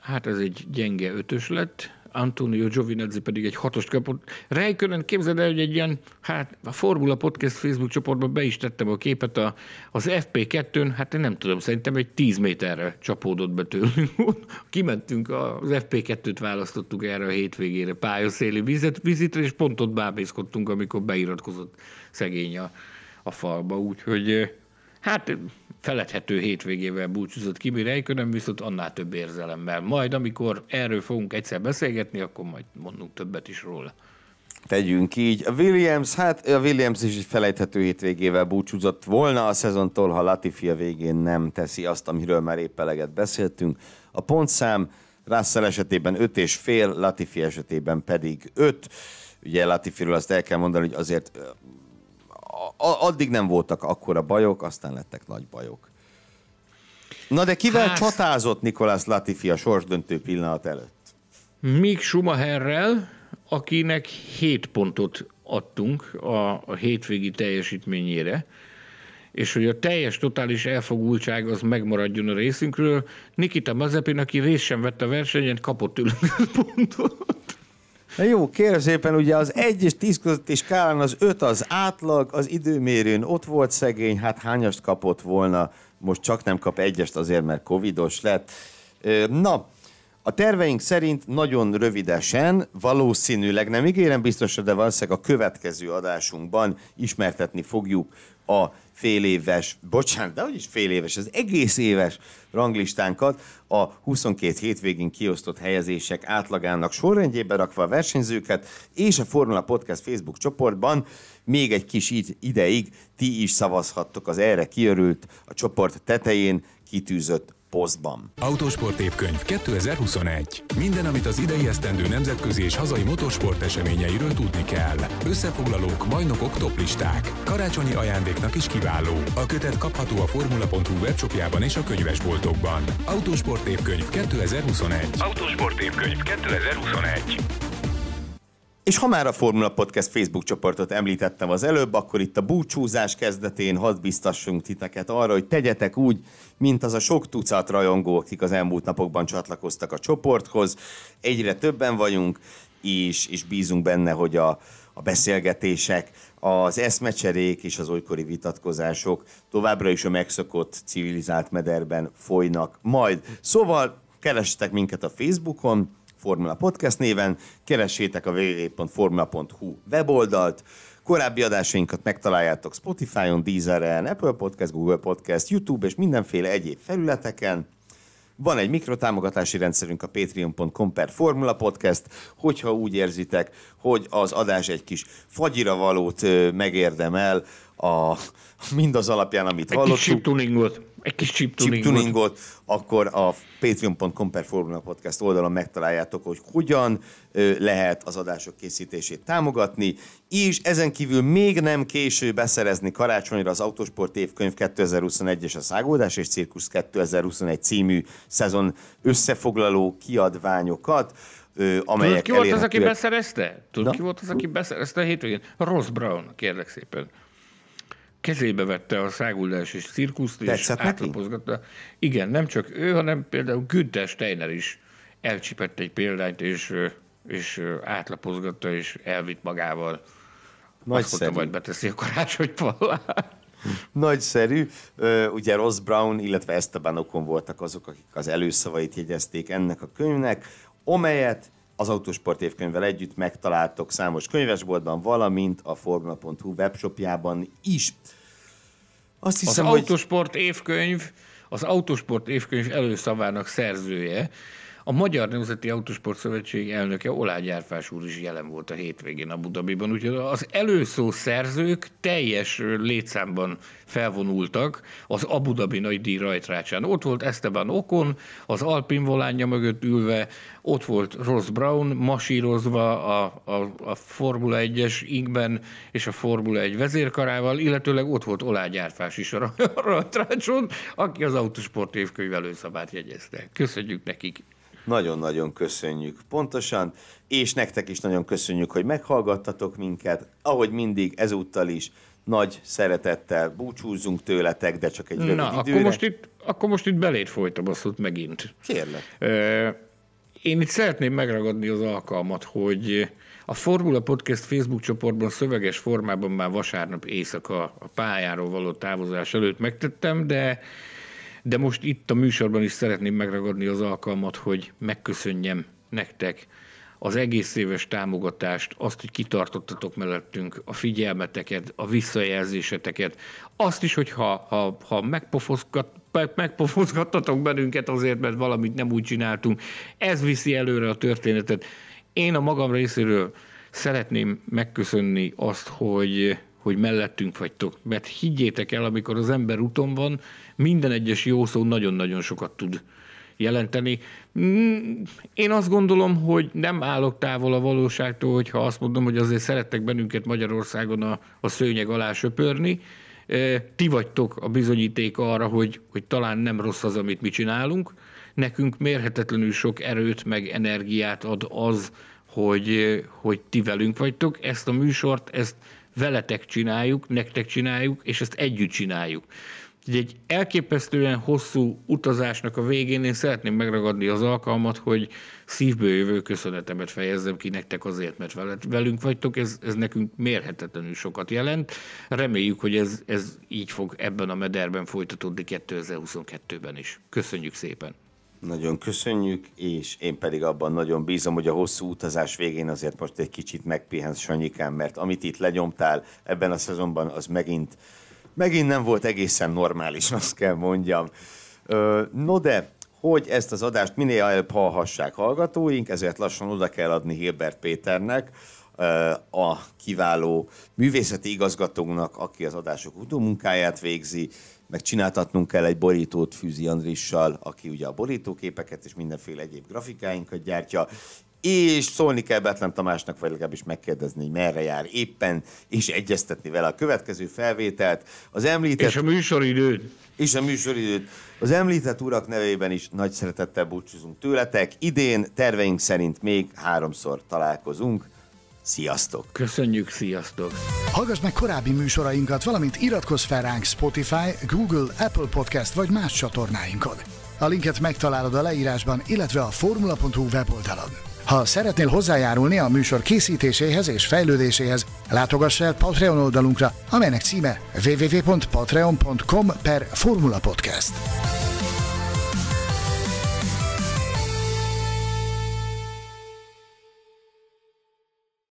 hát ez egy gyenge ötös lett, Antonio Giovinazzi pedig egy hatost kapott. Rejkönen képzeld el, hogy egy ilyen, hát a Formula Podcast Facebook csoportban be is tettem a képet a, az FP2-n, hát én nem tudom, szerintem egy 10 méterre csapódott be tőlünk. Kimentünk, az FP2-t választottuk erre a hétvégére pályaszéli vizet, vizitre, és pont ott bábészkodtunk, amikor beiratkozott szegény a, a falba, úgyhogy eh, hát feledhető hétvégével búcsúzott Kimi Räikkönen, viszont annál több érzelemmel. Majd, amikor erről fogunk egyszer beszélgetni, akkor majd mondunk többet is róla. Tegyünk így. A Williams, hát a Williams is egy felejthető hétvégével búcsúzott volna a szezontól, ha Latifi a végén nem teszi azt, amiről már épp eleget beszéltünk. A pontszám Russell esetében 5 és fél, Latifi esetében pedig 5. Ugye Latifiről azt el kell mondani, hogy azért addig nem voltak akkora bajok, aztán lettek nagy bajok. Na de kivel hát... csatázott Nikolás Latifi a sorsdöntő pillanat előtt? Mick Schumacherrel, akinek 7 pontot adtunk a, a hétvégi teljesítményére, és hogy a teljes totális elfogultság az megmaradjon a részünkről, Nikita Mazepin, aki részt sem vett a versenyen, kapott tőlünk pontot. Na jó, kérem szépen, ugye az 1 és 10 közötti skálán az 5 az átlag, az időmérőn ott volt szegény, hát hányast kapott volna, most csak nem kap egyest azért, mert covidos lett. Na, a terveink szerint nagyon rövidesen, valószínűleg nem ígérem biztosra, de valószínűleg a következő adásunkban ismertetni fogjuk a fél éves, bocsánat, de úgyis fél éves, az egész éves ranglistánkat a 22 hétvégén kiosztott helyezések átlagának sorrendjébe rakva a versenyzőket, és a Formula Podcast Facebook csoportban még egy kis ideig ti is szavazhattok az erre kiörült, a csoport tetején kitűzött posztban. Autosport évkönyv 2021. Minden, amit az idei esztendő nemzetközi és hazai motorsport eseményeiről tudni kell. Összefoglalók, bajnokok, toplisták. Karácsonyi ajándéknak is kiváló. A kötet kapható a formula.hu webshopjában és a könyvesboltokban. Autosport évkönyv 2021. Autosport évkönyv 2021. És ha már a Formula Podcast Facebook csoportot említettem az előbb, akkor itt a búcsúzás kezdetén hadd biztassunk titeket arra, hogy tegyetek úgy, mint az a sok tucat rajongó, akik az elmúlt napokban csatlakoztak a csoporthoz. Egyre többen vagyunk, és, és bízunk benne, hogy a, a beszélgetések, az eszmecserék és az olykori vitatkozások továbbra is a megszokott civilizált mederben folynak majd. Szóval keressetek minket a Facebookon, Formula Podcast néven, keressétek a www.formula.hu weboldalt, Korábbi adásainkat megtaláljátok Spotify-on, Deezeren, Apple Podcast, Google Podcast, YouTube és mindenféle egyéb felületeken. Van egy mikrotámogatási rendszerünk a patreon.com per Formula Podcast, hogyha úgy érzitek, hogy az adás egy kis fagyira valót megérdemel, a, mindaz alapján, amit egy hallottuk. Egy tuningot egy kis chip, tuningot. chip tuningot, akkor a patreon.com per podcast oldalon megtaláljátok, hogy hogyan lehet az adások készítését támogatni, és ezen kívül még nem késő beszerezni karácsonyra az Autosport évkönyv 2021 és a Szágoldás és Cirkusz 2021 című szezon összefoglaló kiadványokat amelyek Tudod, ki volt az, aki beszerezte? Tudod, Na. ki volt az, aki beszerezte a hétvégén? Ross Brown, kérlek szépen kezébe vette a és cirkuszt, Tetszett és átlapozgatta. Neki? Igen, nem csak ő, hanem például Günther Steiner is elcsipett egy példányt, és, és átlapozgatta, és elvitt magával. Nagy Azt mondta, majd beteszi a karácsonypallát. Nagyszerű. Ugye Ross Brown, illetve Esteban Okon voltak azok, akik az előszavait jegyezték ennek a könyvnek, amelyet az Autosport évkönyvvel együtt megtaláltok számos könyvesboltban, valamint a forgna.hu webshopjában is. Azt hiszem, az hogy... Autosport évkönyv, az Autosport évkönyv előszavának szerzője, a Magyar Nemzeti Autosport Szövetség elnöke Olágy Árfás úr is jelen volt a hétvégén a Budabiban, úgyhogy az előszó szerzők teljes létszámban felvonultak az Abu Dhabi díj rajtrácsán. Ott volt Esteban Okon, az Alpin volánja mögött ülve, ott volt Ross Brown, masírozva a, a, a Formula 1-es inkben és a Formula 1 vezérkarával, illetőleg ott volt Olágy Gyárfás is a rajtrácson, aki az autosport évkönyv előszabát jegyezte. Köszönjük nekik! Nagyon-nagyon köszönjük pontosan, és nektek is nagyon köszönjük, hogy meghallgattatok minket. Ahogy mindig, ezúttal is nagy szeretettel búcsúzzunk tőletek, de csak egy rövid Na, időre. Akkor most, itt, akkor most itt beléd folytam azt megint. Kérlek. Én itt szeretném megragadni az alkalmat, hogy a Formula Podcast Facebook csoportban szöveges formában már vasárnap éjszaka a pályáról való távozás előtt megtettem, de de most itt a műsorban is szeretném megragadni az alkalmat, hogy megköszönjem nektek az egész éves támogatást, azt, hogy kitartottatok mellettünk, a figyelmeteket, a visszajelzéseteket, azt is, hogy ha, ha, ha megpofoszkat, megpofozgattatok bennünket azért, mert valamit nem úgy csináltunk, ez viszi előre a történetet. Én a magam részéről szeretném megköszönni azt, hogy, hogy mellettünk vagytok, mert higgyétek el, amikor az ember úton van, minden egyes jó szó nagyon-nagyon sokat tud jelenteni. Mm, én azt gondolom, hogy nem állok távol a valóságtól, hogyha azt mondom, hogy azért szerettek bennünket Magyarországon a, a szőnyeg alá söpörni. E, ti vagytok a bizonyíték arra, hogy, hogy talán nem rossz az, amit mi csinálunk. Nekünk mérhetetlenül sok erőt meg energiát ad az, hogy, hogy ti velünk vagytok. Ezt a műsort, ezt veletek csináljuk, nektek csináljuk, és ezt együtt csináljuk. Így egy elképesztően hosszú utazásnak a végén én szeretném megragadni az alkalmat, hogy szívből jövő köszönetemet fejezzem ki nektek azért, mert velünk vagytok, ez, ez nekünk mérhetetlenül sokat jelent. Reméljük, hogy ez, ez így fog ebben a mederben folytatódni 2022-ben is. Köszönjük szépen! Nagyon köszönjük, és én pedig abban nagyon bízom, hogy a hosszú utazás végén azért most egy kicsit megpihensz Sanyikán, mert amit itt lenyomtál ebben a szezonban, az megint megint nem volt egészen normális, azt kell mondjam. Ö, no de, hogy ezt az adást minél előbb hallhassák hallgatóink, ezért lassan oda kell adni Hilbert Péternek, a kiváló művészeti igazgatónak, aki az adások utómunkáját végzi, meg csináltatnunk kell egy borítót Fűzi Andrissal, aki ugye a borítóképeket és mindenféle egyéb grafikáinkat gyártja, és szólni kell Betlen Tamásnak, vagy legalábbis megkérdezni, hogy merre jár éppen, és egyeztetni vele a következő felvételt. Az említett... És a műsoridőt. És a műsoridőt. Az említett urak nevében is nagy szeretettel búcsúzunk tőletek. Idén terveink szerint még háromszor találkozunk. Sziasztok! Köszönjük, sziasztok! Hallgass meg korábbi műsorainkat, valamint iratkozz fel ránk Spotify, Google, Apple Podcast vagy más csatornáinkon. A linket megtalálod a leírásban, illetve a formula.hu weboldalon. Ha szeretnél hozzájárulni a műsor készítéséhez és fejlődéséhez, látogass el Patreon oldalunkra, amelynek címe www.patreon.com per Formula Podcast.